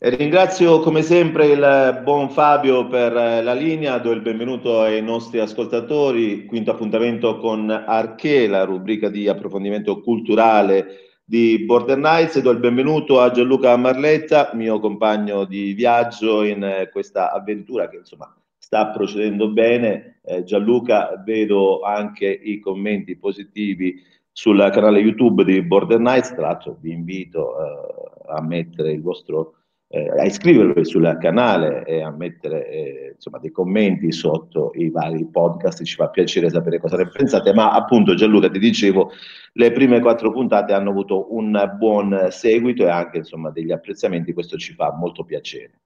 Ringrazio come sempre il buon Fabio per eh, la linea, do il benvenuto ai nostri ascoltatori, quinto appuntamento con Arche, la rubrica di approfondimento culturale di Border Nights do il benvenuto a Gianluca Marletta, mio compagno di viaggio in eh, questa avventura che insomma sta procedendo bene. Eh, Gianluca, vedo anche i commenti positivi sul canale YouTube di Border Nights, tra l'altro vi invito eh, a mettere il vostro eh, a iscrivervi sul canale e a mettere eh, insomma, dei commenti sotto i vari podcast, ci fa piacere sapere cosa ne pensate, ma appunto Gianluca ti dicevo, le prime quattro puntate hanno avuto un buon seguito e anche insomma, degli apprezzamenti, questo ci fa molto piacere.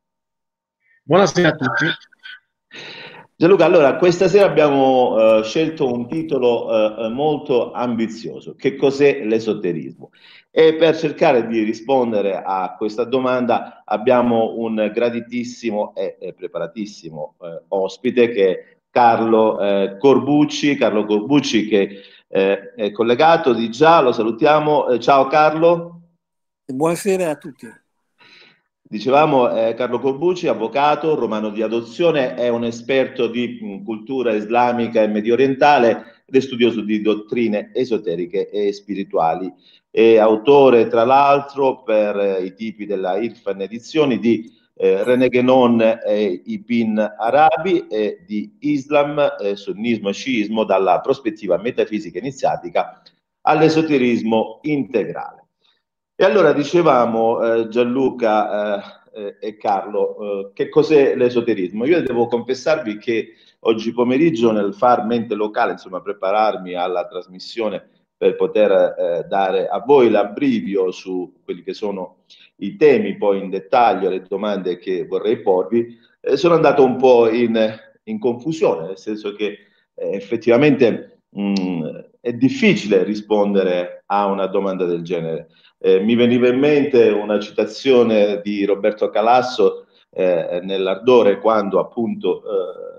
Buonasera a tutti. Gianluca, allora questa sera abbiamo eh, scelto un titolo eh, molto ambizioso, che cos'è l'esoterismo? E per cercare di rispondere a questa domanda abbiamo un graditissimo e preparatissimo eh, ospite che è Carlo eh, Corbucci, Carlo Corbucci che eh, è collegato di già, lo salutiamo. Eh, ciao Carlo. Buonasera a tutti. Dicevamo eh, Carlo Corbucci, avvocato, romano di adozione, è un esperto di mh, mm, cultura islamica e medio orientale ed è studioso di dottrine esoteriche e spirituali. È autore, tra l'altro, per eh, i tipi della Irfan Edizioni di eh, Reneghenon e Ibn Arabi e di Islam, eh, Sunnismo e Sciismo dalla prospettiva metafisica iniziatica all'esoterismo integrale. E allora dicevamo eh, Gianluca eh, e Carlo, eh, che cos'è l'esoterismo? Io devo confessarvi che oggi pomeriggio nel far mente locale, insomma prepararmi alla trasmissione per poter eh, dare a voi l'abbrivio su quelli che sono i temi, poi in dettaglio le domande che vorrei porvi, eh, sono andato un po' in, in confusione, nel senso che eh, effettivamente mh, mm, è difficile rispondere a una domanda del genere. Eh, mi veniva in mente una citazione di Roberto Calasso eh, nell'Ardore quando appunto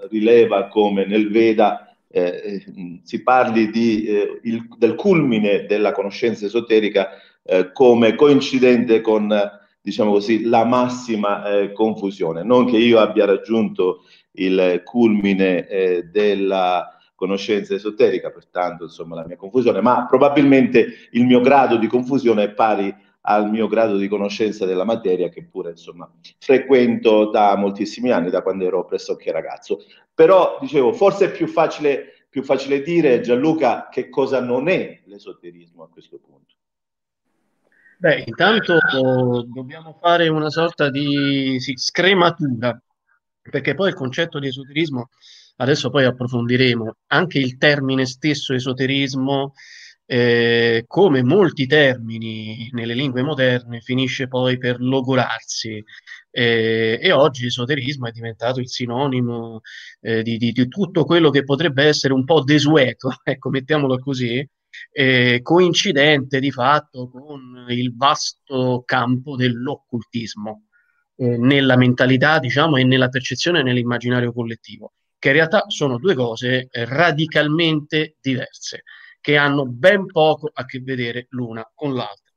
eh, rileva come nel Veda eh, si parli di, eh, il, del culmine della conoscenza esoterica eh, come coincidente con diciamo così, la massima confusione. Non che io abbia raggiunto il culmine della conoscenza esoterica, pertanto insomma la mia confusione, ma probabilmente il mio grado di confusione è pari al mio grado di conoscenza della materia che pure insomma frequento da moltissimi anni, da quando ero pressoché ragazzo. Però dicevo, forse è più facile, più facile dire Gianluca che cosa non è l'esoterismo a questo punto. Beh, intanto dobbiamo fare una sorta di sì, scrematura, perché poi il concetto di esoterismo adesso poi approfondiremo, anche il termine stesso esoterismo, eh, come molti termini nelle lingue moderne, finisce poi per logorarsi eh, e oggi esoterismo è diventato il sinonimo eh, di, di, di, tutto quello che potrebbe essere un po' desueto, ecco, mettiamolo così, eh, coincidente di fatto con il vasto campo dell'occultismo eh, nella mentalità, diciamo, e nella percezione e nell'immaginario collettivo che in realtà sono due cose eh, radicalmente diverse, che hanno ben poco a che vedere l'una con l'altra.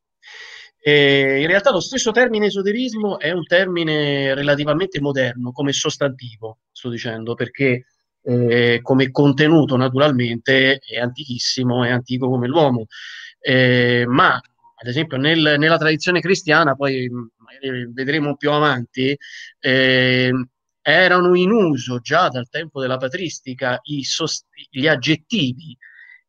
E in realtà lo stesso termine esoterismo è un termine relativamente moderno come sostantivo, sto dicendo, perché eh, come contenuto naturalmente è antichissimo, è antico come l'uomo, eh, ma ad esempio nel, nella tradizione cristiana, poi magari vedremo più avanti, eh, erano in uso già dal tempo della patristica sost- gli aggettivi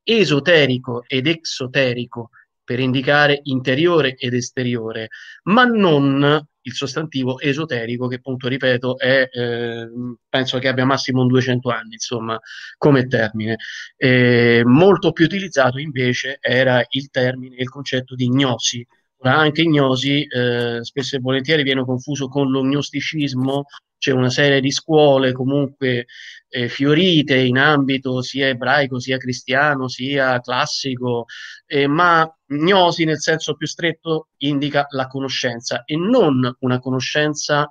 esoterico ed exoterico per indicare interiore ed esteriore, ma non il sostantivo esoterico che appunto ripeto è eh, penso che abbia massimo un 200 anni insomma come termine eh, molto più utilizzato invece era il termine il concetto di gnosi anche gnosi eh, spesso e volentieri viene confuso con lo gnosticismo, c'è una serie di scuole comunque eh, fiorite in ambito sia ebraico, sia cristiano, sia classico, eh, ma gnosi nel senso più stretto indica la conoscenza e non una conoscenza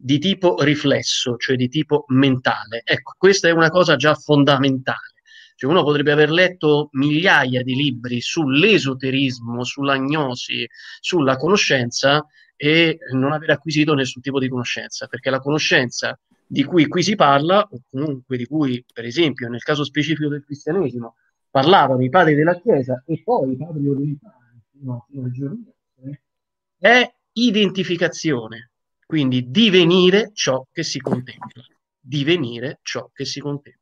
di tipo riflesso, cioè di tipo mentale. Ecco, questa è una cosa già fondamentale cioè uno potrebbe aver letto migliaia di libri sull'esoterismo, sull'agnosi, sulla conoscenza e non aver acquisito nessun tipo di conoscenza, perché la conoscenza di cui qui si parla, o comunque di cui, per esempio, nel caso specifico del cristianesimo, parlavano i padri della Chiesa e poi i padri orientali fino a Giovanni, eh, è identificazione, quindi divenire ciò che si contempla, divenire ciò che si contempla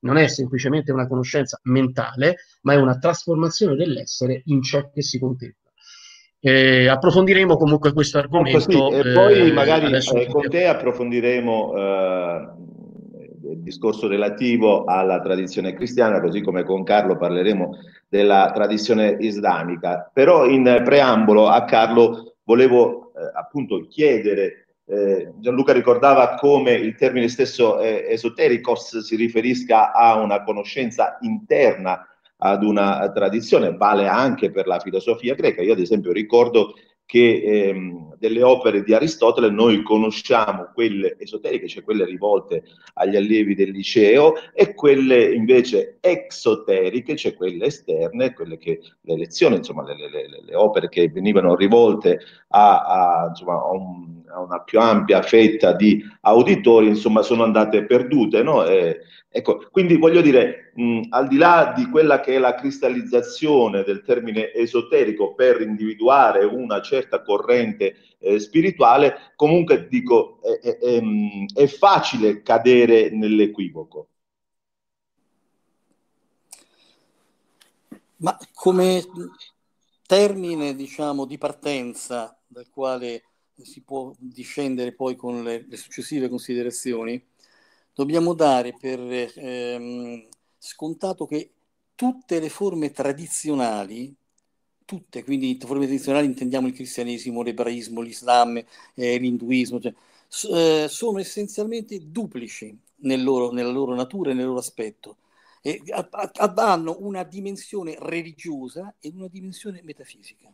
non è semplicemente una conoscenza mentale, ma è una trasformazione dell'essere in ciò che si contempla. Eh, approfondiremo comunque questo argomento. Sì, e poi eh, magari eh, con te approfondiremo eh, il discorso relativo alla tradizione cristiana, così come con Carlo parleremo della tradizione islamica. Però in preambolo a Carlo volevo eh, appunto chiedere eh, Gianluca ricordava come il termine stesso eh, esotericos si riferisca a una conoscenza interna ad una tradizione, vale anche per la filosofia greca. Io ad esempio ricordo che ehm, delle opere di Aristotele noi conosciamo quelle esoteriche, cioè quelle rivolte agli allievi del liceo, e quelle invece exoteriche, cioè quelle esterne, quelle che le lezioni, insomma, le, le, le opere che venivano rivolte a, a, insomma, a, un, a una più ampia fetta di auditori, insomma, sono andate perdute. No? E, ecco, quindi voglio dire, mh, al di là di quella che è la cristallizzazione del termine esoterico per individuare una certa corrente eh, spirituale, comunque dico, è, è, è, è facile cadere nell'equivoco. Ma come termine diciamo, di partenza dal quale si può discendere poi con le, le successive considerazioni, dobbiamo dare per ehm, scontato che tutte le forme tradizionali, tutte, quindi forme tradizionali intendiamo il cristianesimo, l'ebraismo, l'islam, eh, l'induismo, cioè, so, eh, sono essenzialmente duplici nel loro, nella loro natura e nel loro aspetto. E, hanno una dimensione religiosa e una dimensione metafisica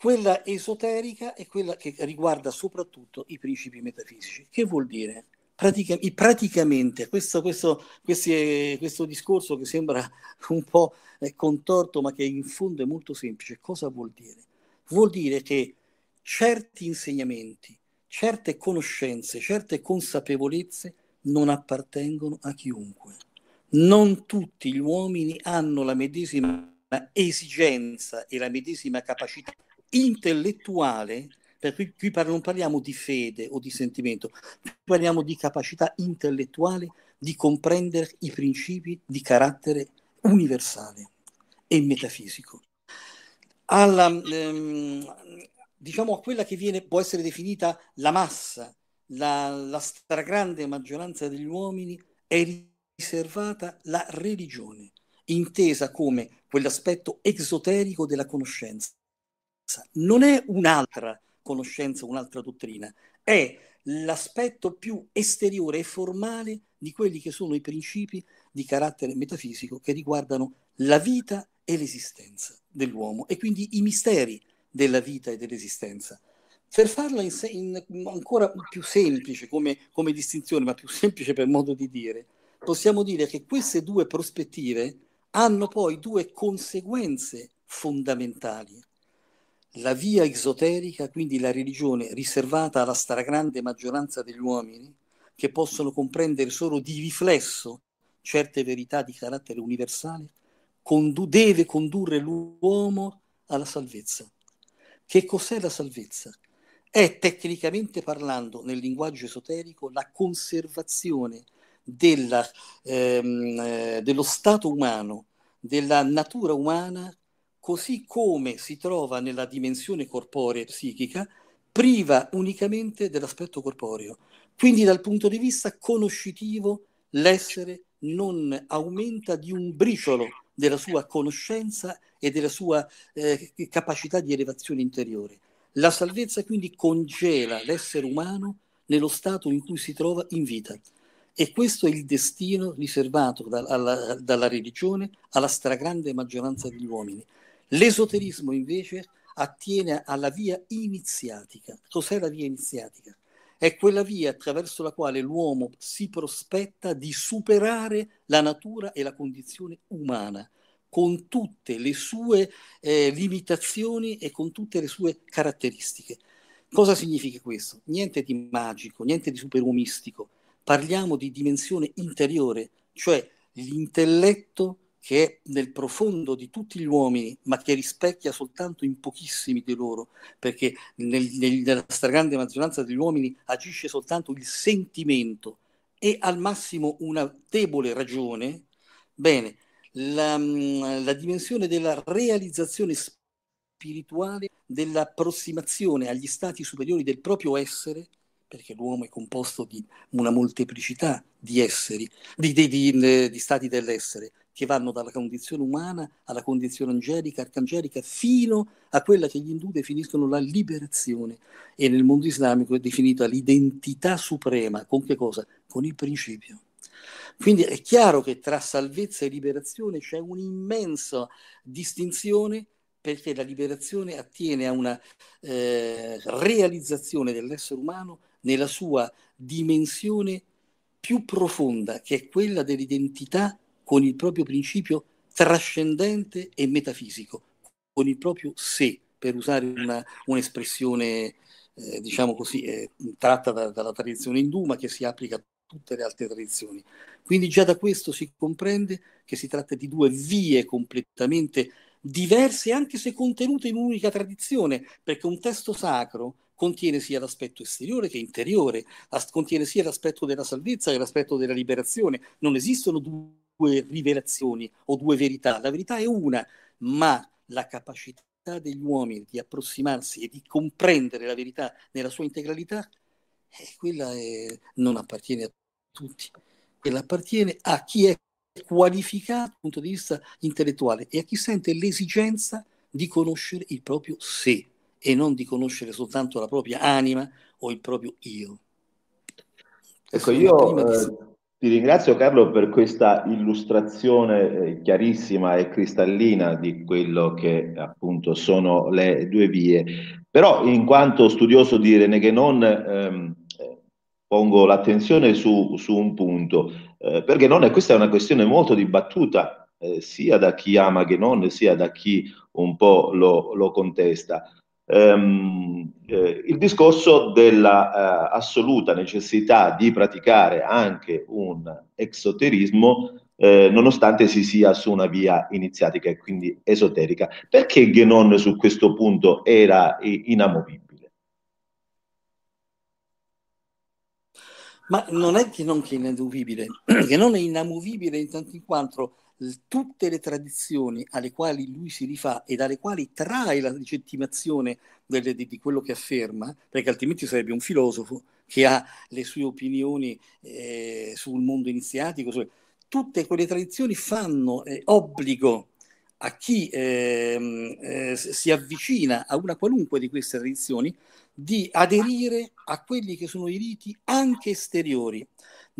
quella esoterica è quella che riguarda soprattutto i principi metafisici. Che vuol dire? Pratica, praticamente questo, questo, questi, questo, discorso che sembra un po' eh, contorto ma che in fondo è molto semplice, cosa vuol dire? Vuol dire che certi insegnamenti, certe conoscenze, certe consapevolezze non appartengono a chiunque. Non tutti gli uomini hanno la medesima esigenza e la medesima capacità intellettuale, per cui qui non parliamo di fede o di sentimento, parliamo di capacità intellettuale di comprendere i principi di carattere universale e metafisico. Alla, ehm, diciamo a quella che viene, può essere definita la massa, la, la stragrande maggioranza degli uomini è riservata la religione, intesa come quell'aspetto esoterico della conoscenza non è un'altra conoscenza, un'altra dottrina, è l'aspetto più esteriore e formale di quelli che sono i principi di carattere metafisico che riguardano la vita e l'esistenza dell'uomo e quindi i misteri della vita e dell'esistenza. Per farla in se- in ancora più semplice come, come distinzione, ma più semplice per modo di dire, possiamo dire che queste due prospettive hanno poi due conseguenze fondamentali la via esoterica, quindi la religione riservata alla stragrande maggioranza degli uomini, che possono comprendere solo di riflesso certe verità di carattere universale, condu- deve condurre l'uomo alla salvezza. Che cos'è la salvezza? È tecnicamente parlando, nel linguaggio esoterico, la conservazione della, ehm, eh, dello stato umano, della natura umana così come si trova nella dimensione corporea e psichica, priva unicamente dell'aspetto corporeo. Quindi dal punto di vista conoscitivo l'essere non aumenta di un briciolo della sua conoscenza e della sua eh, capacità di elevazione interiore. La salvezza quindi congela l'essere umano nello stato in cui si trova in vita. E questo è il destino riservato da, alla, dalla religione alla stragrande maggioranza degli uomini. L'esoterismo invece attiene alla via iniziatica. Cos'è la via iniziatica? È quella via attraverso la quale l'uomo si prospetta di superare la natura e la condizione umana con tutte le sue eh, limitazioni e con tutte le sue caratteristiche. Cosa significa questo? Niente di magico, niente di superumistico. Parliamo di dimensione interiore, cioè l'intelletto che è nel profondo di tutti gli uomini, ma che rispecchia soltanto in pochissimi di loro, perché nel, nel, nella stragrande maggioranza degli uomini agisce soltanto il sentimento e al massimo una debole ragione, bene, la, mm, la dimensione della realizzazione spirituale, dell'approssimazione agli stati superiori del proprio essere, perché l'uomo è composto di una molteplicità di esseri, di, di, di, di stati dell'essere, che vanno dalla condizione umana alla condizione angelica, arcangelica, fino a quella che gli indù definiscono la liberazione e nel mondo islamico è definita l'identità suprema, con che cosa? Con il principio. Quindi è chiaro che tra salvezza e liberazione c'è un'immensa distinzione perché la liberazione attiene a una eh, realizzazione dell'essere umano nella sua dimensione più profonda, che è quella dell'identità con il proprio principio trascendente e metafisico, con il proprio sé, per usare una, un'espressione, eh, diciamo così, eh, tratta da, dalla tradizione indù, ma che si applica a tutte le altre tradizioni. Quindi già da questo si comprende che si tratta di due vie completamente diverse, anche se contenute in un'unica tradizione, perché un testo sacro contiene sia l'aspetto esteriore che interiore, contiene sia l'aspetto della salvezza che l'aspetto della liberazione. Non esistono due due rivelazioni o due verità. La verità è una, ma la capacità degli uomini di approssimarsi e di comprendere la verità nella sua integralità, eh, quella è, non appartiene a tutti, quella appartiene a chi è qualificato dal punto di vista intellettuale e a chi sente l'esigenza di conoscere il proprio sé e non di conoscere soltanto la propria anima o il proprio io. Ecco, io eh, ti ringrazio Carlo per questa illustrazione eh, chiarissima e cristallina di quello che appunto sono le due vie. Però in quanto studioso di René Guénon ehm, pongo l'attenzione su, su, un punto, eh, perché non è, questa è una questione molto dibattuta eh, sia da chi ama Guénon sia da chi un po' lo, lo contesta. Ehm, eh, il discorso dell'assoluta eh, necessità di praticare anche un esoterismo eh, nonostante si sia su una via iniziatica e quindi esoterica. Perché Genon su questo punto era inamovibile? Ma non è che non che è inamovibile, che non è inamovibile in tanto in quanto tutte le tradizioni alle quali lui si rifà e dalle quali trae la legittimazione delle, di, di, quello che afferma, perché altrimenti sarebbe un filosofo che ha le sue opinioni eh, sul mondo iniziatico, su... tutte quelle tradizioni fanno eh, obbligo a chi ehm, eh, si avvicina a una qualunque di queste tradizioni di aderire a quelli che sono i riti anche esteriori.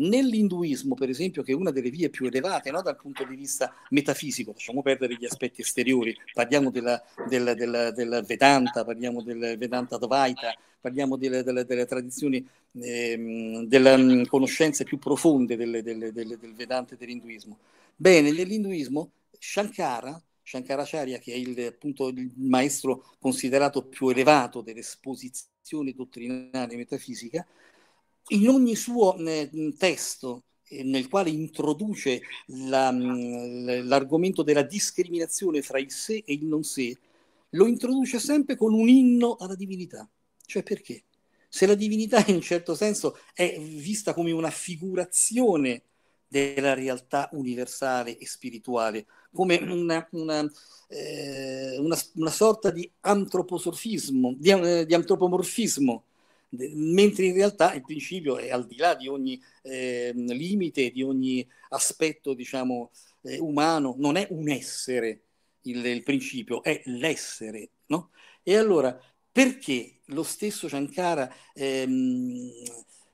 Nell'induismo, per esempio, che è una delle vie più elevate no? dal punto di vista metafisico, facciamo perdere gli aspetti esteriori, parliamo della, della, della, della Vedanta, parliamo del Vedanta Dvaita, parliamo delle, delle, delle tradizioni, ehm, delle mm, conoscenze più profonde delle, del Vedanta e dell'induismo. Bene, nell'induismo Shankara, Shankaracharya, che è il, appunto, il maestro considerato più elevato dell'esposizione dottrinale metafisica, in ogni suo testo eh, nel quale introduce la, l'argomento della discriminazione fra il sé e il non sé, lo introduce sempre con un inno alla divinità. Cioè perché? Se la divinità in un certo senso è vista come una figurazione della realtà universale e spirituale, come una, una, eh, una, una sorta di antroposofismo, di, eh, di antropomorfismo mentre in realtà il principio è al di là di ogni eh, limite, di ogni aspetto diciamo, eh, umano, non è un essere il, il principio, è l'essere. No? E allora perché lo stesso Shankara ehm,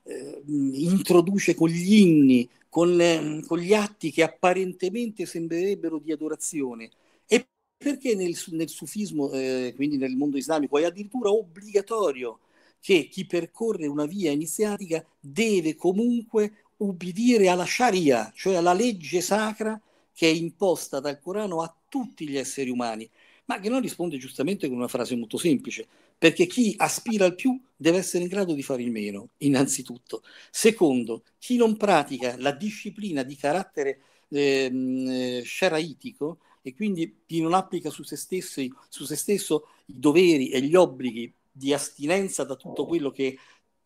eh, introduce con gli inni, con, ehm, con, gli atti che apparentemente sembrerebbero di adorazione? E perché nel, nel sufismo, eh, quindi nel mondo islamico, è addirittura obbligatorio? che chi percorre una via iniziatica deve comunque ubbidire alla Sharia, cioè alla legge sacra che è imposta dal Corano a tutti gli esseri umani, ma che non risponde giustamente con una frase molto semplice, perché chi aspira al più deve essere in grado di fare il meno, innanzitutto. Secondo, chi non pratica la disciplina di carattere ehm, eh, sharaitico e quindi chi non applica su se, stesso, su se stesso i doveri e gli obblighi di astinenza da tutto eh. quello che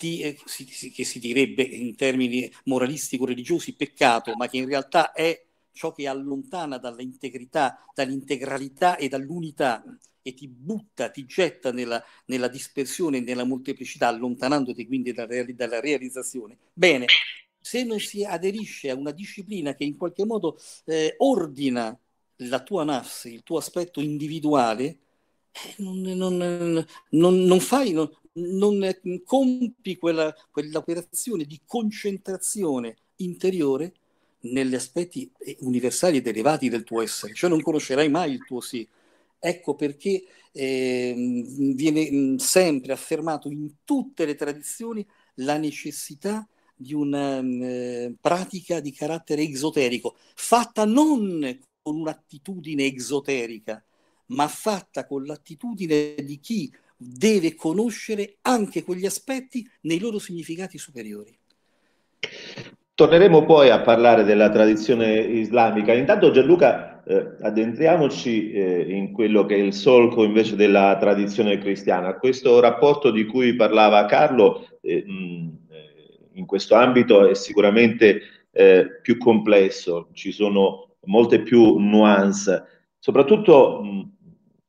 eh, che si direbbe in termini moralistico-religiosi peccato, ma che in realtà è ciò che allontana dall'integrità, dall'integralità e dall'unità e ti butta, ti getta nella, nella dispersione e nella molteplicità, allontanandoti quindi dalla, dalla realizzazione. Bene, se non si aderisce a una disciplina che in qualche modo eh, ordina la tua nasse, il tuo aspetto individuale, eh, non, non, non, non, fai, non, compi quella, quell'operazione di concentrazione interiore negli aspetti eh, universali e derivati del tuo essere, cioè non conoscerai mai il tuo sì. Ecco perché eh, viene mm, sempre affermato in tutte le tradizioni la necessità di una mm, eh, pratica di carattere esoterico, fatta non con un'attitudine esoterica, ma fatta con l'attitudine di chi deve conoscere anche quegli aspetti nei loro significati superiori. Torneremo poi a parlare della tradizione islamica. Intanto Gianluca, eh, addentriamoci eh, in quello che è il solco invece della tradizione cristiana. Questo rapporto di cui parlava Carlo eh, eh in questo ambito è sicuramente eh, più complesso, ci sono molte più nuance. Soprattutto mh,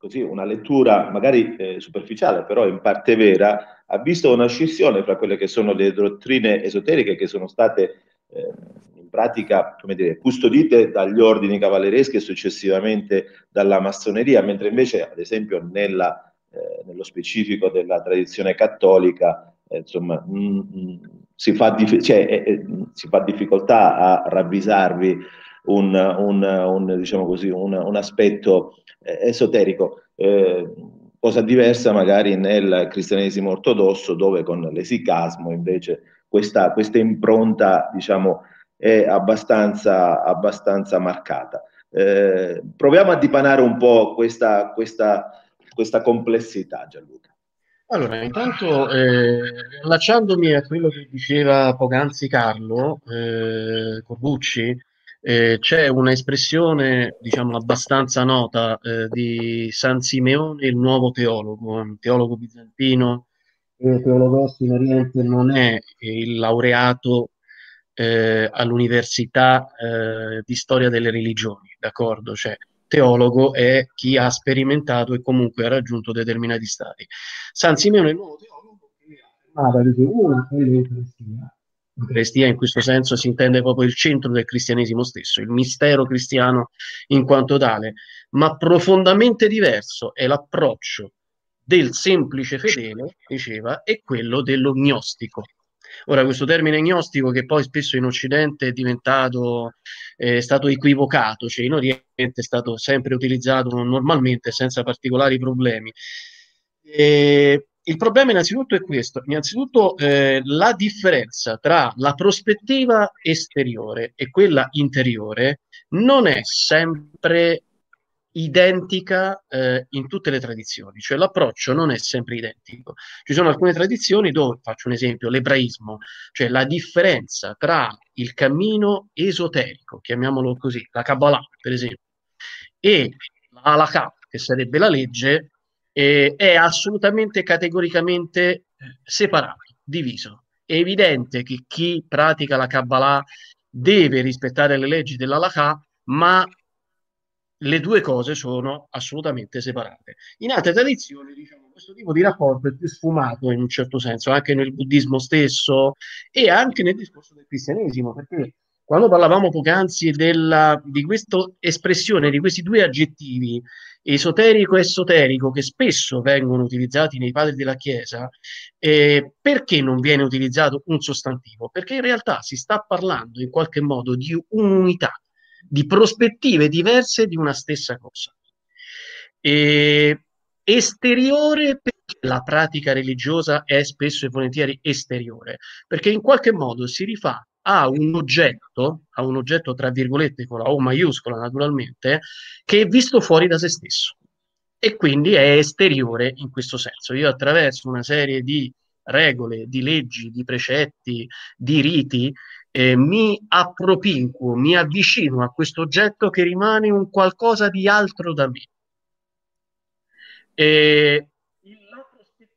così una lettura magari eh, superficiale, però in parte vera, ha visto una scissione fra quelle che sono le dottrine esoteriche che sono state eh, in pratica come dire, custodite dagli ordini cavallereschi e successivamente dalla massoneria, mentre invece, ad esempio, nella, eh, nello specifico della tradizione cattolica, eh, insomma, mh, mm, mh, mm, si, fa dif- cioè, eh, eh, si fa difficoltà a ravvisarvi un, un, un, diciamo così, un, un aspetto esoterico. Eh, cosa diversa magari nel cristianesimo ortodosso dove con l'esicasmo invece questa, questa impronta diciamo, è abbastanza, abbastanza marcata. Eh, proviamo a dipanare un po' questa, questa, questa complessità Gianluca. Allora, intanto eh, allacciandomi a quello che diceva poc'anzi Carlo eh, Corbucci, eh, c'è un'espressione diciamo abbastanza nota eh, di San Simeone, il nuovo teologo, un teologo bizantino, il teologo in Oriente non è il laureato eh, all'università eh, di storia delle religioni, d'accordo? Cioè, teologo è chi ha sperimentato e comunque ha raggiunto determinati stati. San Simeone, è il nuovo teologo, che affermava, dice, una uh, è l'Eucaristia, L'Eucaristia eh, in questo senso si intende proprio il centro del cristianesimo stesso, il mistero cristiano in quanto tale, ma profondamente diverso è l'approccio del semplice fedele, diceva, e quello dello gnostico. Ora, questo termine gnostico che poi spesso in Occidente è diventato, eh, è stato equivocato, cioè in Oriente è stato sempre utilizzato normalmente senza particolari problemi. E il problema innanzitutto è questo, innanzitutto eh, la differenza tra la prospettiva esteriore e quella interiore non è sempre identica eh, in tutte le tradizioni, cioè l'approccio non è sempre identico. Ci sono alcune tradizioni dove, faccio un esempio, l'ebraismo, cioè la differenza tra il cammino esoterico, chiamiamolo così, la Kabbalah per esempio, e la Halakha, che sarebbe la legge, eh, è assolutamente categoricamente eh, separato, diviso. È evidente che chi pratica la Kabbalah deve rispettare le leggi dell'Alakha, ma le due cose sono assolutamente separate. In altre tradizioni, diciamo, questo tipo di rapporto è più sfumato in un certo senso, anche nel buddismo stesso e anche nel discorso del cristianesimo, perché quando parlavamo poc'anzi della, di questa espressione, di questi due aggettivi, esoterico e esoterico, che spesso vengono utilizzati nei padri della Chiesa, eh, perché non viene utilizzato un sostantivo? Perché in realtà si sta parlando in qualche modo di un'unità, di prospettive diverse di una stessa cosa. E esteriore perché la pratica religiosa è spesso e volentieri esteriore, perché in qualche modo si rifà a un oggetto, a un oggetto tra virgolette con la O maiuscola naturalmente, che è visto fuori da se stesso e quindi è esteriore in questo senso. Io attraverso una serie di regole, di leggi, di precetti, di riti, eh, mi appropinquo, mi avvicino a questo oggetto che rimane un qualcosa di altro da me. E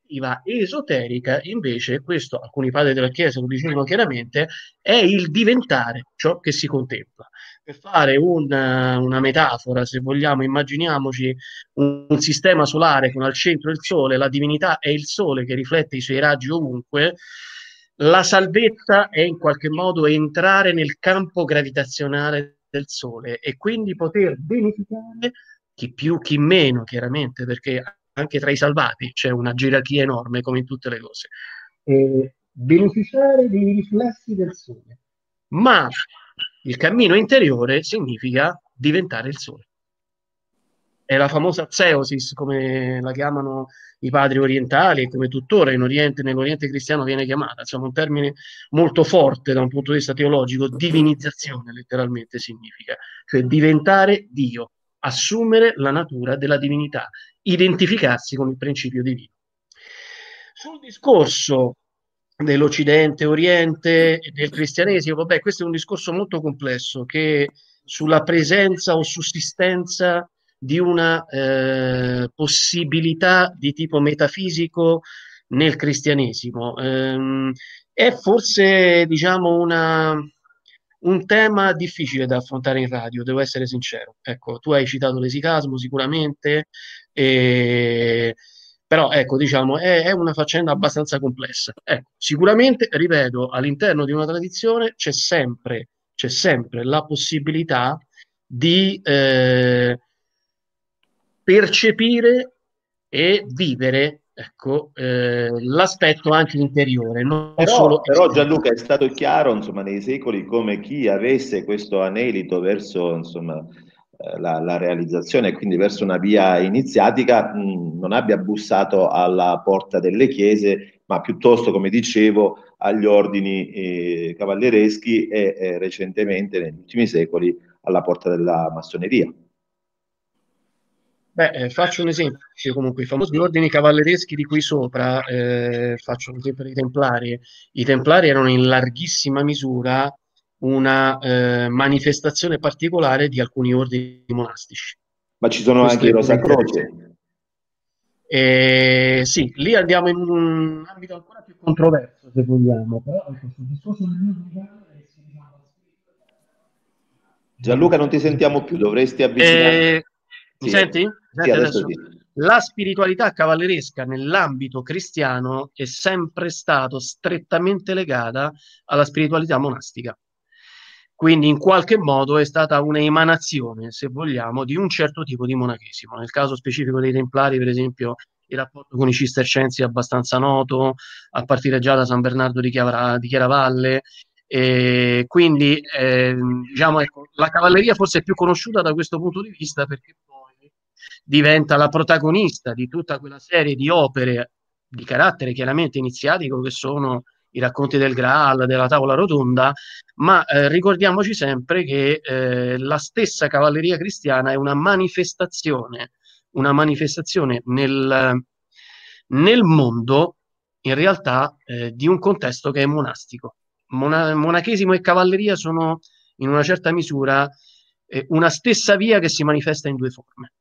prospettiva esoterica, invece, questo alcuni padri della Chiesa lo dicevano chiaramente, è il diventare ciò che si contempla. Per fare un, una metafora, se vogliamo, immaginiamoci un, un sistema solare con al centro il Sole, la divinità è il Sole che riflette i suoi raggi ovunque. La salvezza è in qualche modo entrare nel campo gravitazionale del Sole e quindi poter beneficiare chi più, chi meno, chiaramente, perché anche tra i salvati c'è una gerarchia enorme come in tutte le cose. Eh, beneficiare dei riflessi del sole. Ma il cammino interiore significa diventare il sole. È la famosa zeosis, come la chiamano i padri orientali e come tuttora in Oriente, nell'Oriente cristiano viene chiamata, insomma un termine molto forte da un punto di vista teologico, divinizzazione letteralmente significa, cioè diventare Dio assumere la natura della divinità, identificarsi con il principio divino. Sul discorso dell'Occidente, Oriente e del cristianesimo, vabbè, questo è un discorso molto complesso che sulla presenza o sussistenza di una eh, possibilità di tipo metafisico nel cristianesimo. Eh, è forse, diciamo, una, un tema difficile da affrontare in radio, devo essere sincero. Ecco, tu hai citato l'esicasmo sicuramente, e... però ecco, diciamo, è, è, una faccenda abbastanza complessa. Ecco, sicuramente, ripeto, all'interno di una tradizione c'è sempre, c'è sempre la possibilità di eh, percepire e vivere Ecco, eh, l'aspetto anche interiore. Non però, solo... però Gianluca è stato chiaro insomma, nei secoli come chi avesse questo anelito verso insomma, eh, la, la, realizzazione, quindi verso una via iniziatica, mh, non abbia bussato alla porta delle chiese, ma piuttosto, come dicevo, agli ordini eh, cavallereschi e eh, recentemente, negli ultimi secoli, alla porta della massoneria. Beh, eh, faccio un esempio, comunque i famosi ordini cavallereschi di qui sopra, eh, faccio un esempio dei Templari, i Templari erano in larghissima misura una eh, manifestazione particolare di alcuni ordini monastici. Ma ci sono Questo anche i Rosa Croce. Eh, sì, lì andiamo in un ambito ancora più controverso, se vogliamo, però ecco, sul discorso del mio Gianluca, non ti sentiamo più, dovresti avvicinarti. Eh, sì. Mi senti? sì, adesso adesso, La spiritualità cavalleresca nell'ambito cristiano è sempre stata strettamente legata alla spiritualità monastica. Quindi in qualche modo è stata un'emanazione, se vogliamo, di un certo tipo di monachesimo. Nel caso specifico dei Templari, per esempio, il rapporto con i cistercensi è abbastanza noto, a partire già da San Bernardo di, Chiara, di Chiaravalle. E quindi eh, diciamo, ecco, la cavalleria forse è più conosciuta da questo punto di vista perché diventa la protagonista di tutta quella serie di opere di carattere chiaramente iniziatico che sono i racconti del Graal, della tavola rotonda, ma eh, ricordiamoci sempre che eh, la stessa cavalleria cristiana è una manifestazione, una manifestazione nel, nel mondo in realtà eh, di un contesto che è monastico. Mona- monachesimo e cavalleria sono in una certa misura eh, una stessa via che si manifesta in due forme.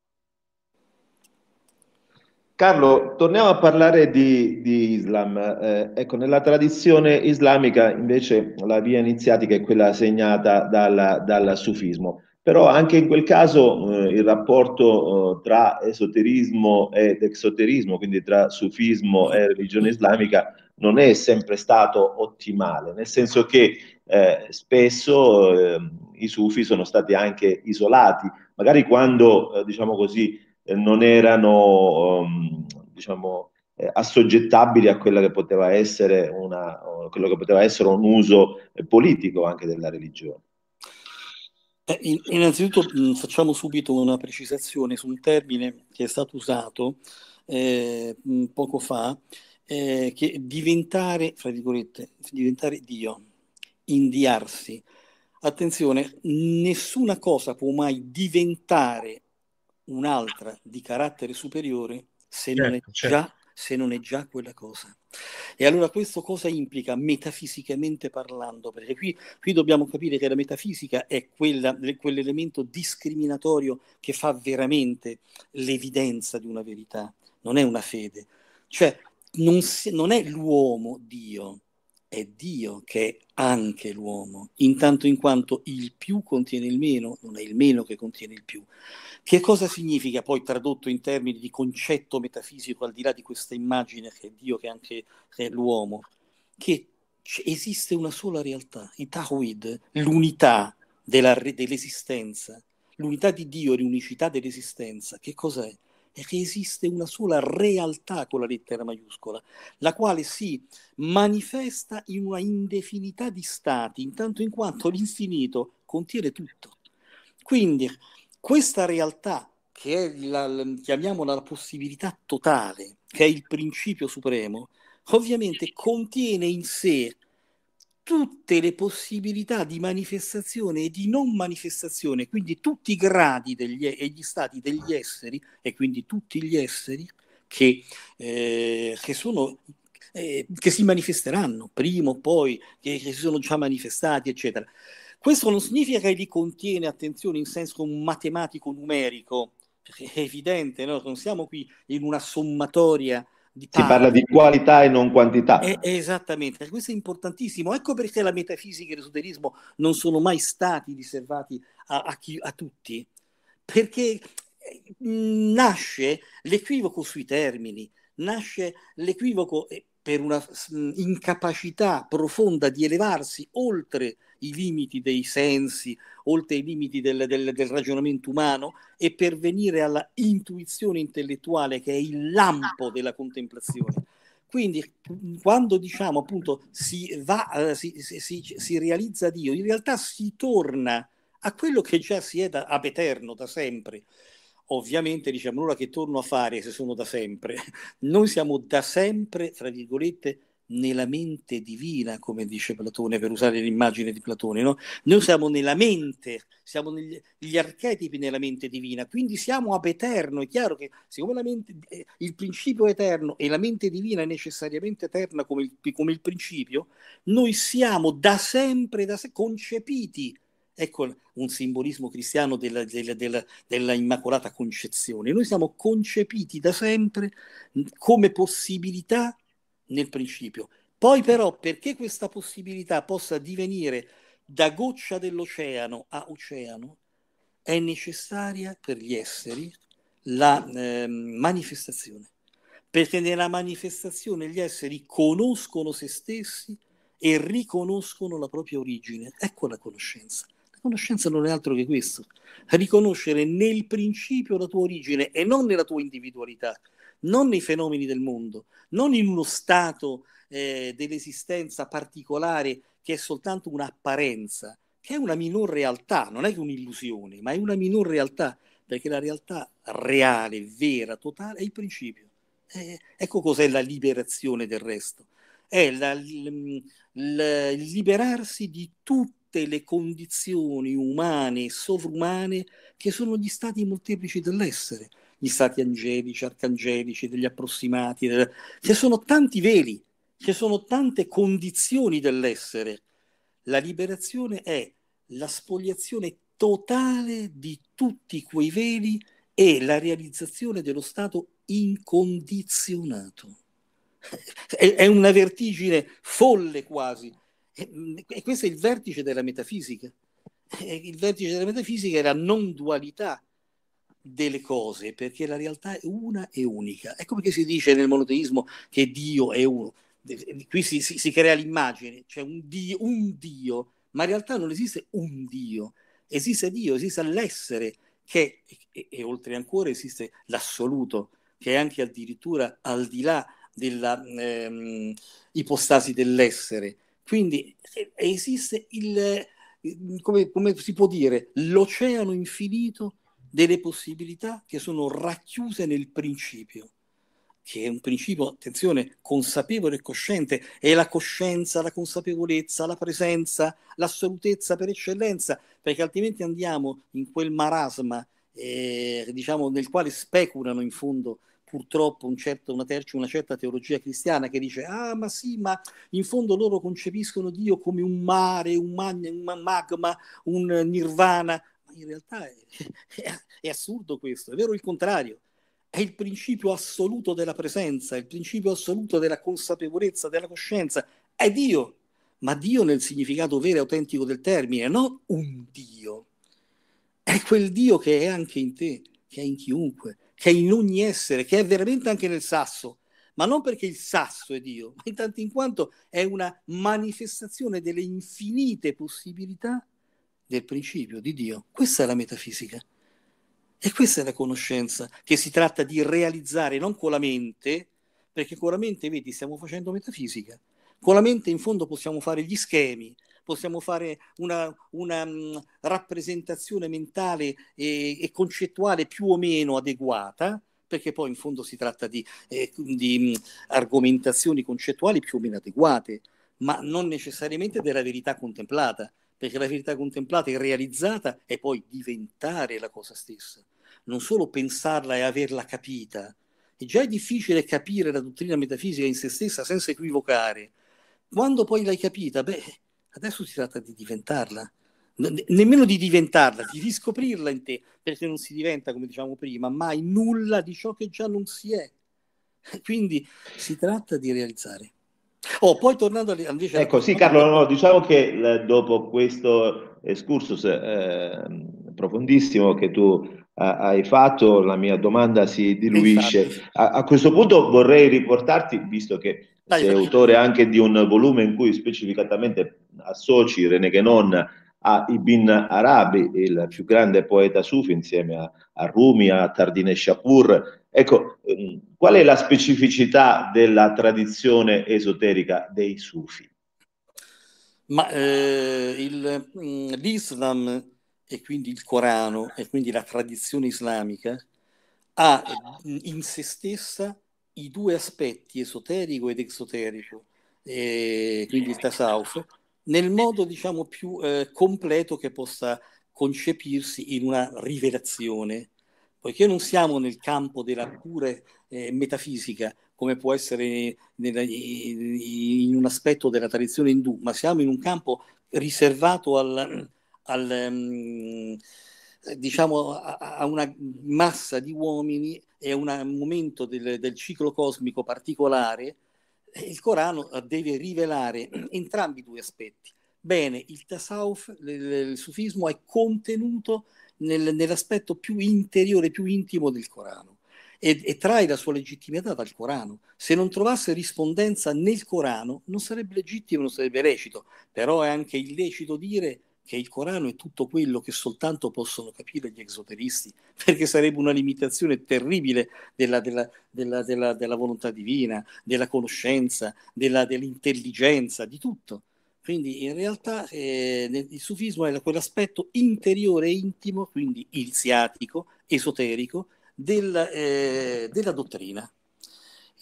Carlo, torniamo a parlare di, di Islam. Eh, ecco, nella tradizione islamica invece la via iniziatica è quella segnata dal, dal sufismo, però anche in quel caso eh, il rapporto eh, tra esoterismo ed exoterismo, quindi tra sufismo e religione islamica, non è sempre stato ottimale, nel senso che eh, spesso ehm, i sufi sono stati anche isolati, magari quando, eh, diciamo così, non erano um, diciamo, eh, assoggettabili a quella che poteva essere una, quello che poteva essere un uso eh, politico anche della religione. Eh, innanzitutto mm, facciamo subito una precisazione su un termine che è stato usato eh, mm, poco fa, eh, che diventare, fra virgolette, diventare Dio, indiarsi. Attenzione, nessuna cosa può mai diventare un'altra di carattere superiore se certo, non è certo. già se non è già quella cosa. E allora questo cosa implica metafisicamente parlando? Perché qui, qui dobbiamo capire che la metafisica è quella, quell'elemento discriminatorio che fa veramente l'evidenza di una verità, non è una fede. Cioè non, si, non è l'uomo Dio, è Dio che è anche l'uomo, intanto in quanto il più contiene il meno, non è il meno che contiene il più. Che cosa significa poi tradotto in termini di concetto metafisico, al di là di questa immagine che è Dio, che è anche che è l'uomo? Che esiste una sola realtà, il Tawhid, l'unità della, dell'esistenza, l'unità di Dio l'unicità dell'esistenza. Che cos'è? è che esiste una sola realtà con la lettera maiuscola, la quale si manifesta in una indefinità di stati, intanto in quanto l'infinito contiene tutto. Quindi questa realtà, che è la, chiamiamola la possibilità totale, che è il principio supremo, ovviamente contiene in sé tutte le possibilità di manifestazione e di non manifestazione, quindi tutti i gradi degli, e gli stati degli esseri, e quindi tutti gli esseri che, eh, che sono eh, che si manifesteranno prima o poi, che, che, si sono già manifestati, eccetera. Questo non significa che li contiene, attenzione, in senso matematico-numerico, perché è evidente, no? non siamo qui in una sommatoria di si parla di qualità e non quantità. Eh, esattamente, questo è importantissimo. Ecco perché la metafisica e l'esoterismo non sono mai stati riservati a, a, chi, a tutti, perché eh, nasce l'equivoco sui termini, nasce l'equivoco eh, per una incapacità profonda di elevarsi oltre i limiti dei sensi, oltre i limiti del, del, del ragionamento umano e per venire alla intuizione intellettuale che è il lampo della contemplazione. Quindi quando diciamo appunto si, va, eh, si, si, si, realizza Dio, in realtà si torna a quello che già si è da, ab eterno, da sempre. Ovviamente diciamo allora che torno a fare se sono da sempre. Noi siamo da sempre, tra virgolette, nella mente divina, come dice Platone, per usare l'immagine di Platone, no? noi siamo nella mente, siamo negli, negli archetipi nella mente divina, quindi siamo ab eterno, è chiaro che siccome la mente, eh, il principio è eterno e la mente divina è necessariamente eterna come il, come il principio, noi siamo da sempre, da se- concepiti, ecco un simbolismo cristiano della, della, della, della, Immacolata Concezione, noi siamo concepiti da sempre come possibilità nel principio. Poi però perché questa possibilità possa divenire da goccia dell'oceano a oceano, è necessaria per gli esseri la eh, manifestazione, perché nella manifestazione gli esseri conoscono se stessi e riconoscono la propria origine. Ecco la conoscenza. La conoscenza non è altro che questo, riconoscere nel principio la tua origine e non nella tua individualità, non nei fenomeni del mondo, non in uno stato eh, dell'esistenza particolare che è soltanto un'apparenza, che è una minor realtà, non è che un'illusione, ma è una minor realtà, perché la realtà reale, vera, totale è il principio. Eh, ecco cos'è la liberazione del resto. È la, il, mm, il liberarsi di tutte le condizioni umane e sovrumane che sono gli stati molteplici dell'essere gli stati angelici, arcangelici, degli approssimati. Del... Ci sono tanti veli, ci sono tante condizioni dell'essere. La liberazione è la spogliazione totale di tutti quei veli e la realizzazione dello stato incondizionato. è, è una vertigine folle quasi. E mm, questo è il vertice della metafisica. Eh, il vertice della metafisica è la non dualità, delle cose, perché la realtà è una e unica. Ecco perché si dice nel monoteismo che Dio è uno. Qui si, si, si crea l'immagine, c'è cioè un, dio, un Dio, ma in realtà non esiste un Dio, esiste Dio, esiste l'essere che, e, e oltre ancora esiste l'assoluto, che è anche addirittura al di là della ehm, ipostasi dell'essere. Quindi esiste il, come, come si può dire, l'oceano infinito delle possibilità che sono racchiuse nel principio, che è un principio, attenzione, consapevole e cosciente, è la coscienza, la consapevolezza, la presenza, l'assolutezza per eccellenza, perché altrimenti andiamo in quel marasma eh, diciamo, nel quale speculano in fondo purtroppo un certo, una, terza, una, certa teologia cristiana che dice ah ma sì ma in fondo loro concepiscono Dio come un mare, un, magma, un nirvana, in realtà è, è, è assurdo questo, è vero il contrario. È il principio assoluto della presenza, il principio assoluto della consapevolezza, della coscienza. È Dio, ma Dio nel significato vero e autentico del termine, non un Dio. È quel Dio che è anche in te, che è in chiunque, che è in ogni essere, che è veramente anche nel sasso, ma non perché il sasso è Dio, ma in in quanto è una manifestazione delle infinite possibilità del principio di Dio. Questa è la metafisica. E questa è la conoscenza che si tratta di realizzare non con la mente, perché con la mente, vedi, stiamo facendo metafisica. Con la mente in fondo possiamo fare gli schemi, possiamo fare una, una um, rappresentazione mentale e, e, concettuale più o meno adeguata, perché poi in fondo si tratta di, eh, di um, argomentazioni concettuali più o meno adeguate, ma non necessariamente della verità contemplata perché la verità contemplata e realizzata è poi diventare la cosa stessa, non solo pensarla e averla capita. E già è difficile capire la dottrina metafisica in se stessa senza equivocare. Quando poi l'hai capita, beh, adesso si tratta di diventarla. Ne- nemmeno di diventarla, di riscoprirla in te, perché non si diventa, come diciamo prima, mai nulla di ciò che già non si è. Quindi si tratta di realizzare. Oh, poi tornando a... invece... Ecco, sì Carlo, no, diciamo che eh, dopo questo escursus eh, profondissimo che tu eh, hai fatto, la mia domanda si diluisce. A, a, questo punto vorrei riportarti, visto che Dai, sei autore anche di un volume in cui specificatamente associ René Genon a Ibn Arabi, il più grande poeta sufi, insieme a, a Rumi, a Tardine Shapur. Ecco, ehm, qual è la specificità della tradizione esoterica dei sufi? Ma eh, il, mm, l'Islam e quindi il Corano e quindi la tradizione islamica ha eh, in se stessa i due aspetti esoterico ed esoterico, e eh, quindi il tasawuf, nel modo diciamo più eh, completo che possa concepirsi in una rivelazione, poiché non siamo nel campo della pura eh, metafisica come può essere nella, in un aspetto della tradizione indù, ma siamo in un campo riservato al, al um, diciamo, a, a, una massa di uomini e a un momento del, del ciclo cosmico particolare il Corano eh, deve rivelare entrambi i due aspetti. Bene, il tasawuf, il, sufismo è contenuto nel, nell'aspetto più interiore, più intimo del Corano e, e trae la sua legittimità dal Corano. Se non trovasse rispondenza nel Corano non sarebbe legittimo, non sarebbe lecito, però è anche illecito dire che il Corano è tutto quello che soltanto possono capire gli esoteristi, perché sarebbe una limitazione terribile della, della, della, della volontà divina, della conoscenza, dell'intelligenza, di tutto. Quindi in realtà eh, il sufismo è quell'aspetto interiore e intimo, quindi ilziatico, esoterico, del, eh, della dottrina.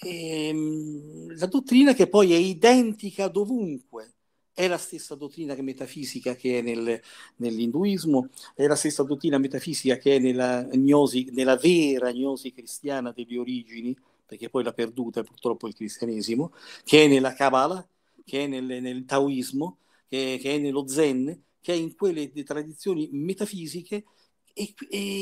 E, ehm, la dottrina che poi è identica dovunque, è la stessa dottrina che metafisica che è nel, nell'induismo, è la stessa dottrina metafisica che è nella, gnosi, nella vera gnosi cristiana delle origini, perché poi l'ha perduta purtroppo il cristianesimo, che è nella Kabbalah, che è nel, nel taoismo, che è, che è, nello zen, che è in quelle tradizioni metafisiche e,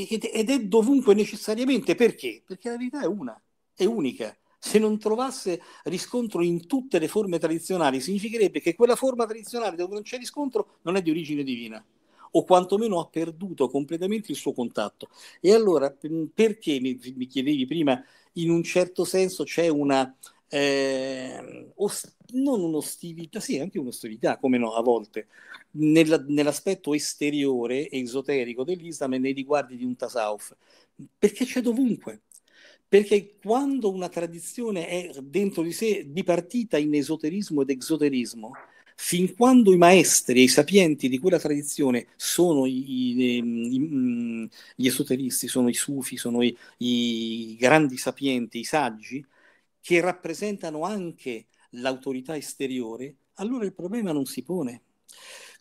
ed è dovunque necessariamente. Perché? Perché la verità è una, è unica se non trovasse riscontro in tutte le forme tradizionali, significherebbe che quella forma tradizionale dove non c'è riscontro non è di origine divina o quantomeno ha perduto completamente il suo contatto. E allora mm, perché mi, mi chiedevi prima, in un certo senso c'è una, eh, ost- non un'ostilità, sì, anche un'ostilità, come no, a volte, nella, nell'aspetto esteriore, esoterico dell'Islam e nei riguardi di un tasawuf, perché c'è dovunque perché quando una tradizione è dentro di sé bipartita in esoterismo ed esoterismo, fin quando i maestri e i sapienti di quella tradizione sono i, i, i, gli esoteristi, sono i sufi, sono i grandi sapienti, i saggi, che rappresentano anche l'autorità esteriore, allora il problema non si pone.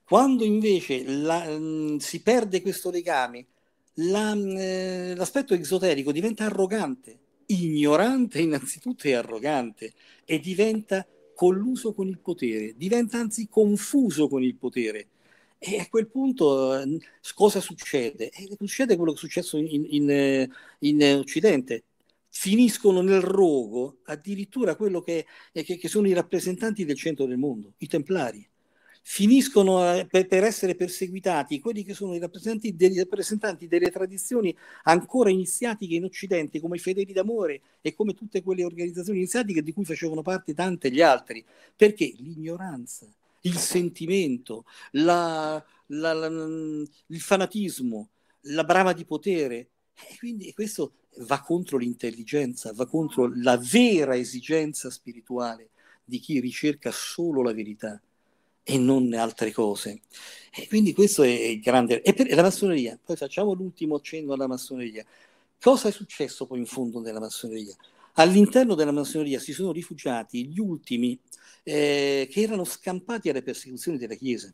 Quando invece la, si perde questo legame la, eh, l'aspetto esoterico diventa arrogante, ignorante innanzitutto e arrogante, e diventa colluso con il potere, diventa anzi confuso con il potere. E a quel punto eh, cosa succede? Eh, succede quello che è successo in, in, in, eh, eh, Occidente. Finiscono nel rogo addirittura quello che, che, che sono i rappresentanti del centro del mondo, i templari finiscono eh, per, per, essere perseguitati quelli che sono i rappresentanti, dei rappresentanti delle tradizioni ancora iniziatiche in Occidente, come i fedeli d'amore e come tutte quelle organizzazioni iniziatiche di cui facevano parte tante gli altri, perché l'ignoranza, il sentimento, la, la, la, mm, il fanatismo, la brama di potere, e quindi questo va contro l'intelligenza, va contro la vera esigenza spirituale di chi ricerca solo la verità e non altre cose. E quindi questo è il grande... E per la massoneria, poi facciamo l'ultimo accenno alla massoneria. Cosa è successo poi in fondo nella massoneria? All'interno della massoneria si sono rifugiati gli ultimi eh, che erano scampati alle persecuzioni della Chiesa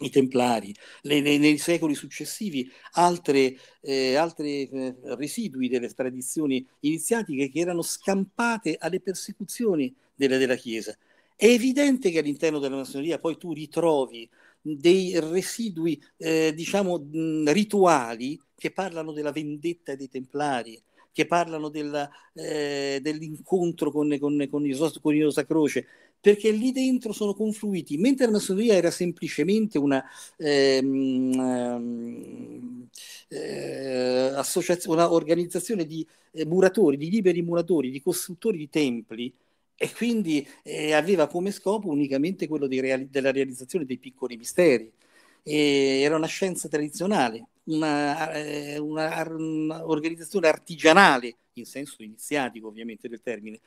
i templari, le, le, nei secoli successivi altri eh, eh, residui delle tradizioni iniziatiche che erano scampate alle persecuzioni della, della Chiesa. È evidente che all'interno della massoneria poi tu ritrovi dei residui, eh, diciamo, rituali che parlano della vendetta dei templari, che parlano della, eh, dell'incontro con, con, con, il, con il Rosacroce, perché lì dentro sono confluiti, mentre la massoneria era semplicemente una, ehm, ehm eh, una organizzazione di eh, muratori, di liberi muratori, di costruttori di templi, e quindi eh, aveva come scopo unicamente quello reali- della realizzazione dei piccoli misteri. E era una scienza tradizionale, eh, un'organizzazione artigianale, in senso iniziatico ovviamente del termine,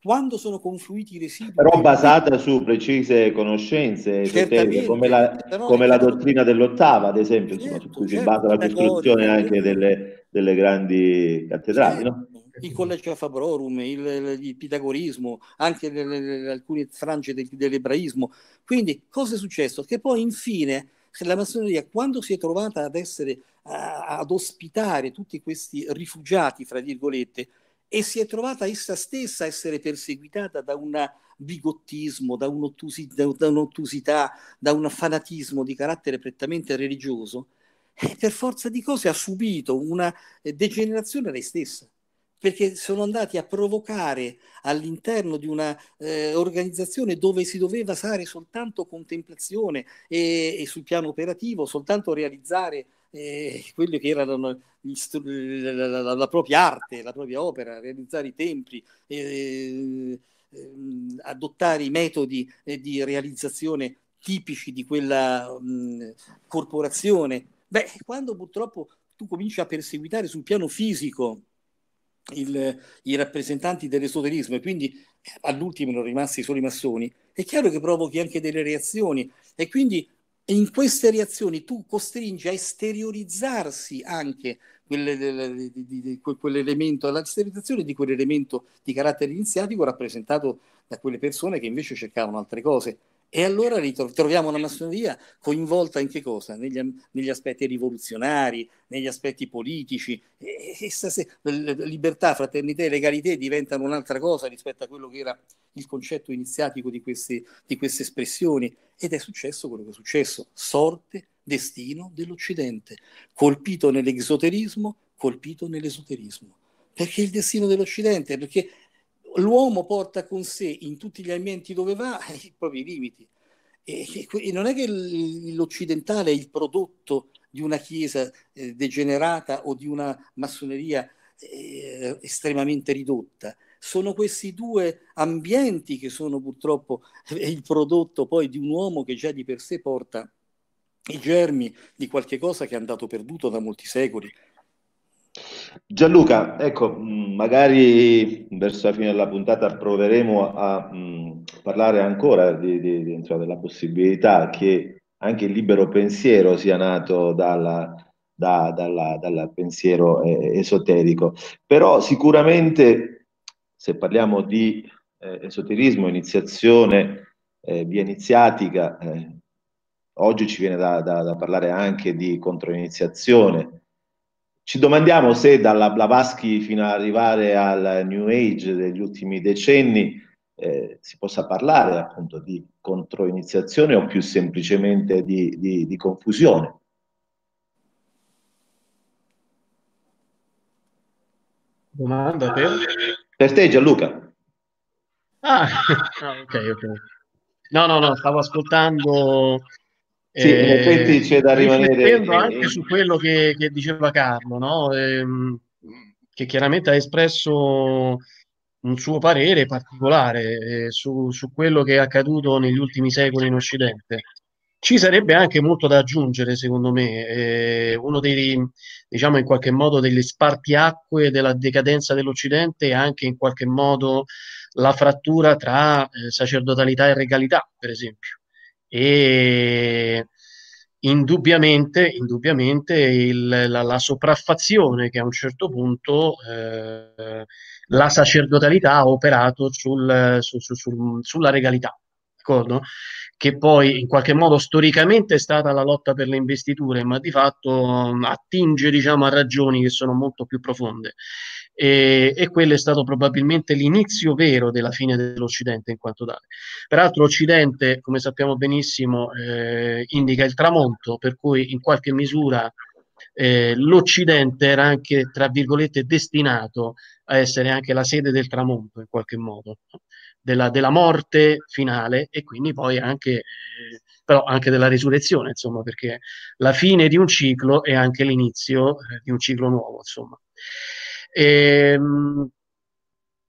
quando sono confluiti i residui. Però basata su precise conoscenze esoteriche, come la, come la certo. dottrina dell'ottava, ad esempio, certo, insomma, su certo, cui certo, si basa la costruzione anche delle, delle grandi cattedrali. Certo. No? il collegio Fabrorum, il, il pitagorismo, anche le, le, alcune frange del, dell'ebraismo. Quindi cosa è successo? Che poi infine la massoneria, quando si è trovata ad essere, a, ad ospitare tutti questi rifugiati, fra virgolette, e si è trovata essa stessa a essere perseguitata da un bigottismo, da, un'ottusi, da, da un'ottusità, da un fanatismo di carattere prettamente religioso, eh, per forza di cose ha subito una eh, degenerazione lei stessa perché sono andati a provocare all'interno di una eh, organizzazione dove si doveva fare soltanto contemplazione e, e sul piano operativo, soltanto realizzare eh, quello che era la, la, la, la, propria arte, la propria opera, realizzare i templi. Eh, ehm, adottare i metodi eh, di realizzazione tipici di quella mh, corporazione. Beh, quando purtroppo tu cominci a perseguitare sul piano fisico il, i rappresentanti dell'esoterismo e quindi eh, all'ultimo erano rimasti solo i massoni, è chiaro che provochi anche delle reazioni e quindi in queste reazioni tu costringi a esteriorizzarsi anche quelle, eh, di, di, quell'elemento, all'esteriorizzazione di quell'elemento di carattere iniziatico rappresentato da quelle persone che invece cercavano altre cose. E allora ritroviamo troviamo una massoneria coinvolta in che cosa? Negli, negli aspetti rivoluzionari, negli aspetti politici. E, e se, libertà, fraternità e legalità diventano un'altra cosa rispetto a quello che era il concetto iniziatico di, questi, di queste espressioni. Ed è successo quello che è successo. Sorte, destino dell'Occidente, colpito nell'esoterismo, colpito nell'esoterismo. Perché il destino dell'Occidente? Perché l'uomo porta con sé in tutti gli ambienti dove va i propri limiti. E, e non è che l'occidentale è il prodotto di una chiesa eh, degenerata o di una massoneria eh, estremamente ridotta. Sono questi due ambienti che sono purtroppo eh, il prodotto poi di un uomo che già di per sé porta i germi di qualche cosa che è andato perduto da molti secoli Gianluca, ecco, mm, magari verso la fine della puntata proveremo a mh, mm, parlare ancora di, di, di, insomma, della possibilità che anche il libero pensiero sia nato dalla, da, dalla, dal pensiero eh, esoterico. Però sicuramente se parliamo di eh, esoterismo, iniziazione, eh, via iniziatica, eh, oggi ci viene da, da, da parlare anche di controiniziazione ci domandiamo se dalla Blavatsky fino ad arrivare al New Age degli ultimi decenni eh, si possa parlare appunto di controiniziazione o più semplicemente di, di, di confusione. Domanda per... Per te Gianluca. Ah, ok, ok. No, no, no, stavo ascoltando sì, in eh, effetti c'è da rimanere. anche su quello che, che diceva Carlo, no? ehm, che chiaramente ha espresso un suo parere particolare eh, su, su, quello che è accaduto negli ultimi secoli in Occidente. Ci sarebbe anche molto da aggiungere, secondo me, eh, uno dei, diciamo, in qualche modo delle spartiacque della decadenza dell'Occidente è anche in qualche modo la frattura tra eh, sacerdotalità e regalità, per esempio e indubbiamente, indubbiamente il, la, la, sopraffazione che a un certo punto eh, la sacerdotalità ha operato sul, su, su, sul, sulla regalità d'accordo? Che poi in qualche modo storicamente è stata la lotta per le investiture, ma di fatto mm, attinge diciamo, a ragioni che sono molto più profonde. E, e quello è stato probabilmente l'inizio vero della fine dell'Occidente in quanto tale. Peraltro l'Occidente, come sappiamo benissimo, eh, indica il tramonto, per cui in qualche misura eh, l'Occidente era anche, tra virgolette, destinato a essere anche la sede del tramonto, in qualche modo, della, della morte finale e quindi poi anche, eh, però anche della risurrezione, insomma, perché la fine di un ciclo è anche l'inizio eh, di un ciclo nuovo, insomma. E, ehm, mh,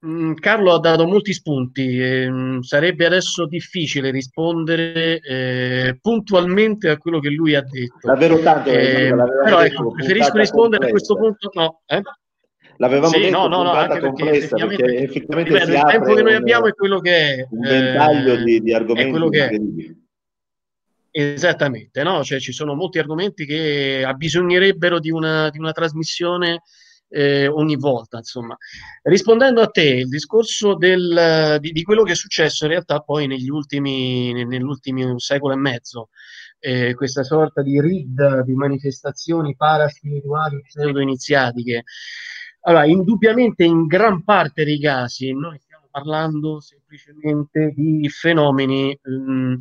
Mm, Carlo ha dato molti spunti, ehm, sarebbe adesso difficile rispondere eh, puntualmente a quello che lui ha detto. Davvero tanto, eh, però ecco, preferisco rispondere a questo punto. No, eh? L'avevamo sì, detto, no, no, no, anche complessa, perché, perché effettivamente, ripeto, il tempo che noi abbiamo è quello che è. Un ventaglio di, di eh, argomenti. È che è. Esattamente, no? cioè, ci sono molti argomenti che abbisognerebbero eh, di una, di una trasmissione eh, ogni volta. Insomma. Rispondendo a te, il discorso del, di, di, quello che è successo in realtà poi negli ultimi, nell'ultimo secolo e mezzo, eh, questa sorta di rid di manifestazioni paraspirituali pseudo-iniziatiche. Allora, indubbiamente in gran parte dei casi noi stiamo parlando semplicemente di fenomeni mh, mm,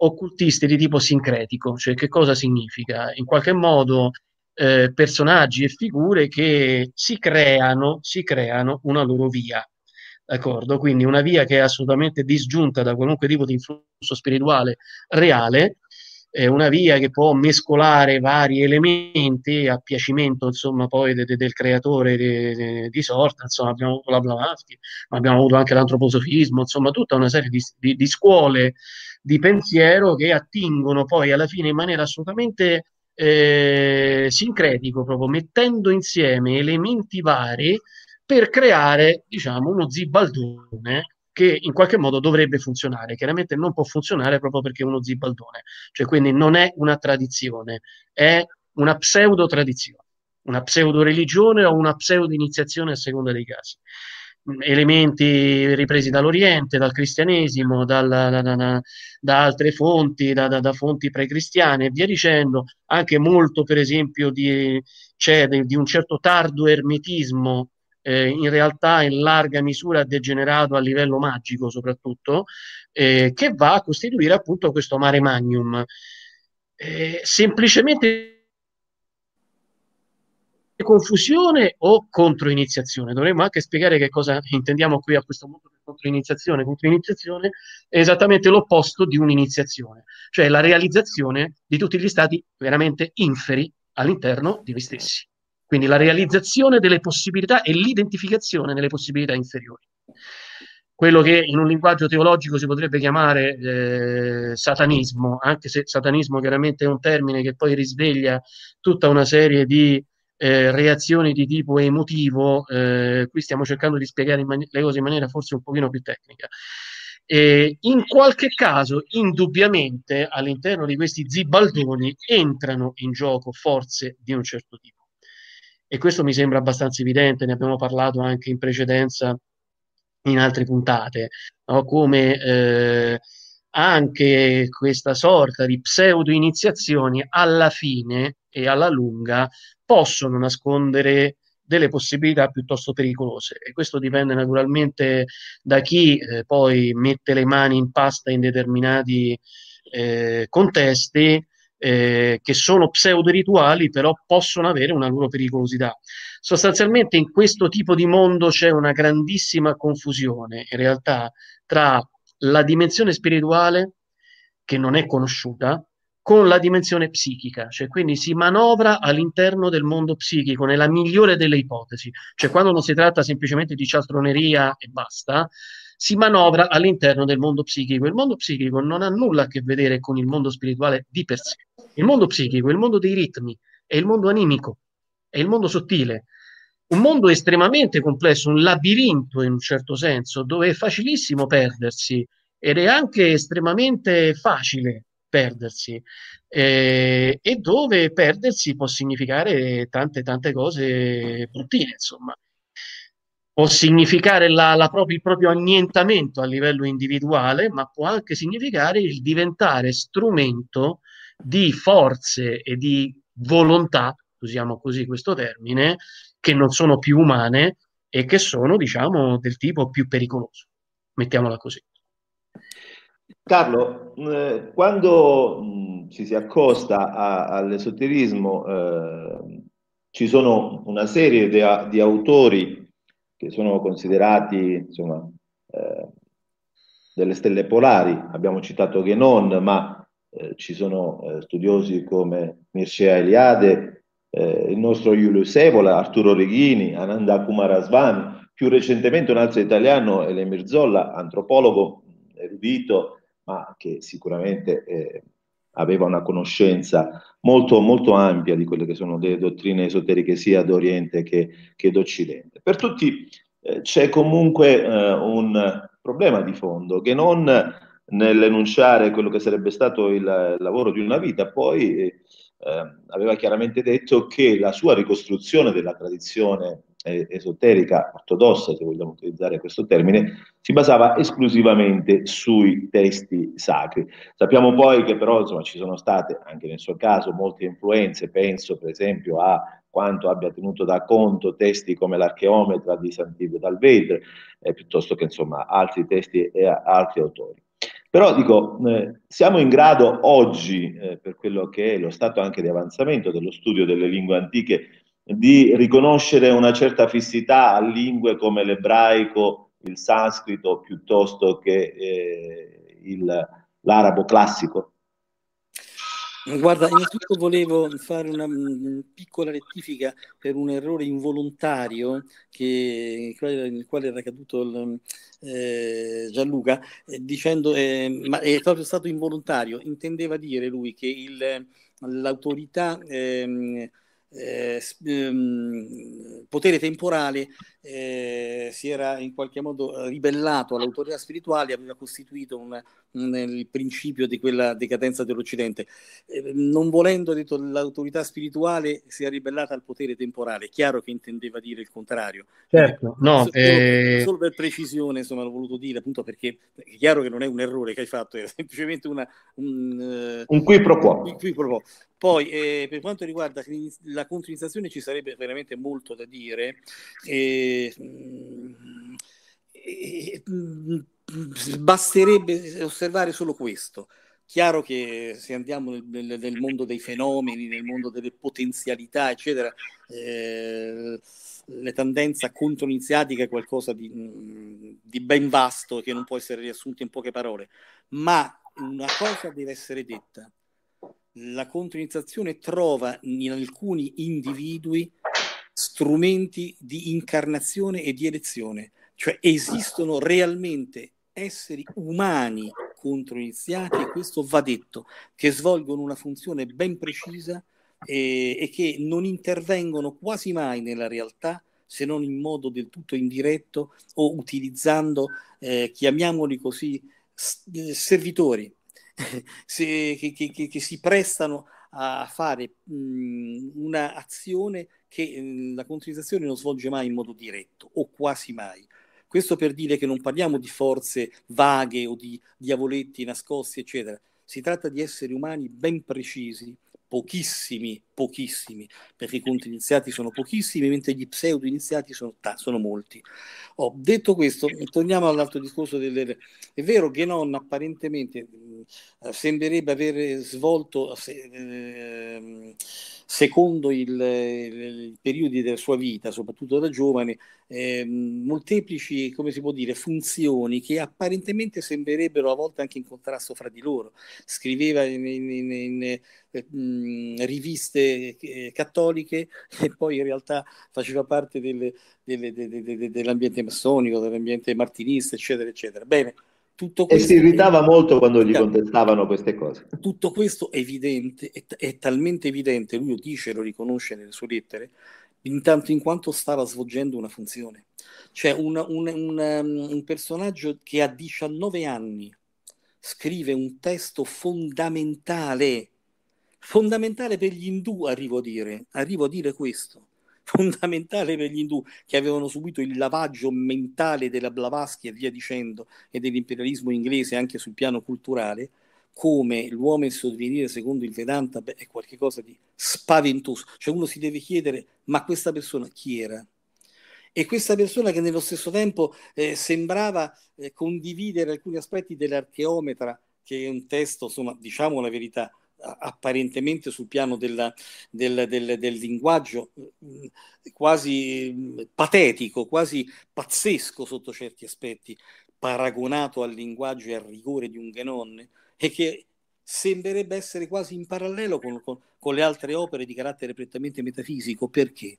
occultisti di tipo sincretico, cioè che cosa significa? In qualche modo eh, personaggi e figure che si creano, si creano una loro via. D'accordo? Quindi una via che è assolutamente disgiunta da qualunque tipo di influsso spirituale reale, è una via che può mescolare vari elementi a piacimento insomma poi de, de, del creatore de, di sorta insomma abbiamo avuto la Blavatsky ma abbiamo avuto anche l'antroposofismo insomma tutta una serie di, di, di, scuole di pensiero che attingono poi alla fine in maniera assolutamente eh, sincretico, proprio mettendo insieme elementi vari per creare, diciamo, uno zibaldone che in qualche modo dovrebbe funzionare. Chiaramente non può funzionare proprio perché è uno zibaldone, cioè quindi non è una tradizione, è una pseudo tradizione, una pseudo religione o una pseudo iniziazione a seconda dei casi elementi ripresi dall'Oriente, dal cristianesimo, dal, da, da, da, altre fonti, da, da, da fonti precristiane e via dicendo, anche molto per esempio di, c'è di, di un certo tardo ermetismo eh, in realtà in larga misura degenerato a livello magico soprattutto, eh, che va a costituire appunto questo mare magnum. Eh, semplicemente confusione o controiniziazione? Dovremmo anche spiegare che cosa intendiamo qui a questo punto per controiniziazione. Controiniziazione è esattamente l'opposto di un'iniziazione, cioè la realizzazione di tutti gli stati veramente inferi all'interno di noi stessi. Quindi la realizzazione delle possibilità e l'identificazione delle possibilità inferiori. Quello che in un linguaggio teologico si potrebbe chiamare eh, satanismo, anche se satanismo chiaramente è un termine che poi risveglia tutta una serie di eh, reazioni di tipo emotivo, eh, qui stiamo cercando di spiegare man- le cose in maniera forse un pochino più tecnica. Eh, in qualche caso, indubbiamente, all'interno di questi zibaldoni entrano in gioco forze di un certo tipo. E questo mi sembra abbastanza evidente, ne abbiamo parlato anche in precedenza in altre puntate, no? come eh, anche questa sorta di pseudo-iniziazioni alla fine e alla lunga possono nascondere delle possibilità piuttosto pericolose e questo dipende naturalmente da chi eh, poi mette le mani in pasta in determinati eh, contesti eh, che sono pseudo-rituali però possono avere una loro pericolosità. Sostanzialmente in questo tipo di mondo c'è una grandissima confusione in realtà tra la dimensione spirituale che non è conosciuta con la dimensione psichica, cioè quindi si manovra all'interno del mondo psichico, nella migliore delle ipotesi, cioè quando non si tratta semplicemente di cialtroneria e basta, si manovra all'interno del mondo psichico. Il mondo psichico non ha nulla a che vedere con il mondo spirituale di per sé. Il mondo psichico il mondo dei ritmi, è il mondo animico, è il mondo sottile, un mondo estremamente complesso, un labirinto in un certo senso, dove è facilissimo perdersi ed è anche estremamente facile perdersi eh, e dove perdersi può significare tante tante cose bruttine insomma può significare la, la proprio, il proprio annientamento a livello individuale ma può anche significare il diventare strumento di forze e di volontà usiamo così questo termine che non sono più umane e che sono diciamo del tipo più pericoloso mettiamola così Carlo, eh, quando ci si accosta a, all'esoterismo eh, ci sono una serie di, di, autori che sono considerati insomma, eh, delle stelle polari, abbiamo citato Genon, ma eh, ci sono eh, studiosi come Mircea Eliade, il nostro Julius Sevola, Arturo Reghini, Ananda Kumaraswamy, più recentemente un altro italiano, Ele Mirzolla, antropologo erudito, ma che sicuramente eh, aveva una conoscenza molto, molto ampia di quelle che sono le dottrine esoteriche sia d'Oriente che, che d'Occidente. Per tutti eh, c'è comunque eh, un problema di fondo che non nell'enunciare quello che sarebbe stato il lavoro di una vita, poi eh, aveva chiaramente detto che la sua ricostruzione della tradizione eh, esoterica, ortodossa, se vogliamo utilizzare questo termine, si basava esclusivamente sui testi sacri. Sappiamo poi che però insomma, ci sono state, anche nel suo caso, molte influenze, penso per esempio a quanto abbia tenuto da conto testi come l'archeometra di Sant'Ivio dal Vedre, eh, piuttosto che insomma, altri testi e altri autori. Però dico, eh, siamo in grado oggi, eh, per quello che è lo stato anche di avanzamento dello studio delle lingue antiche, di riconoscere una certa fissità a lingue come l'ebraico, il sanscrito piuttosto che eh, il, l'arabo classico? Guarda, innanzitutto volevo fare una piccola rettifica per un errore involontario che, nel quale era caduto il, eh, Gianluca, eh, dicendo, eh, ma è proprio stato involontario, intendeva dire lui che il, l'autorità... Eh, eh, ehm, potere temporale eh, si era in qualche modo ribellato all'autorità spirituale, aveva costituito un, un, il principio di quella decadenza dell'Occidente. Eh, non volendo, detto, l'autorità spirituale si è ribellata al potere temporale, è chiaro che intendeva dire il contrario. Certo, no, solo, eh... solo per precisione, insomma, l'ho voluto dire, appunto perché è chiaro che non è un errore che hai fatto, è semplicemente una, un, eh, un qui pro quo. Poi eh, per quanto riguarda la continuizzazione ci sarebbe veramente molto da dire. Eh, eh, basterebbe osservare solo questo. Chiaro che se andiamo nel, nel, mondo dei fenomeni, nel mondo delle potenzialità, eccetera, eh, la tendenza controniziatica è qualcosa di, mm, di ben vasto che non può essere riassunto in poche parole, ma una cosa deve essere detta la controiniziazione trova in alcuni individui strumenti di incarnazione e di elezione, cioè esistono realmente esseri umani controiniziati e questo va detto, che svolgono una funzione ben precisa e, eh, e che non intervengono quasi mai nella realtà se non in modo del tutto indiretto o utilizzando, eh, chiamiamoli così, eh, servitori se, che, che, che, si prestano a fare mm, un'azione che mm, la continuizzazione non svolge mai in modo diretto o quasi mai. Questo per dire che non parliamo di forze vaghe o di diavoletti nascosti, eccetera. Si tratta di esseri umani ben precisi, pochissimi pochissimi, perché i conti iniziati sono pochissimi, mentre gli pseudo iniziati sono, ta- sono molti. Oh, detto questo, torniamo all'altro discorso. Delle... È vero che non apparentemente mh, eh, sembrerebbe aver svolto eh, se, eh, secondo i periodi della sua vita, soprattutto da giovane, eh, molteplici come si può dire, funzioni che apparentemente sembrerebbero a volte anche in contrasto fra di loro. Scriveva in, in, in, in eh, mh, riviste eh, cattoliche e poi in realtà faceva parte delle, delle, delle, dell'ambiente massonico, dell'ambiente martinista, eccetera, eccetera. Bene, tutto questo... E si irritava molto quando gli contestavano queste cose. Tutto questo è evidente, è, è talmente evidente, lui lo dice, lo riconosce nelle sue lettere, intanto in quanto stava svolgendo una funzione. Cioè un, un, un, um, un, personaggio che a 19 anni scrive un testo fondamentale fondamentale per gli indù, arrivo a dire, arrivo a dire questo, fondamentale per gli indù che avevano subito il lavaggio mentale della Blavatsky e via dicendo e dell'imperialismo inglese anche sul piano culturale, come l'uomo e il suo divenire secondo il Vedanta beh, è qualcosa di spaventoso, cioè uno si deve chiedere ma questa persona chi era? e questa persona che nello stesso tempo eh, sembrava eh, condividere alcuni aspetti dell'archeometra, che è un testo, insomma, diciamo la verità, apparentemente sul piano della, del, del, del, linguaggio mm, quasi mm, patetico, quasi pazzesco sotto certi aspetti, paragonato al linguaggio e al rigore di un Ganonne, e che sembrerebbe essere quasi in parallelo con, con, con, le altre opere di carattere prettamente metafisico. Perché?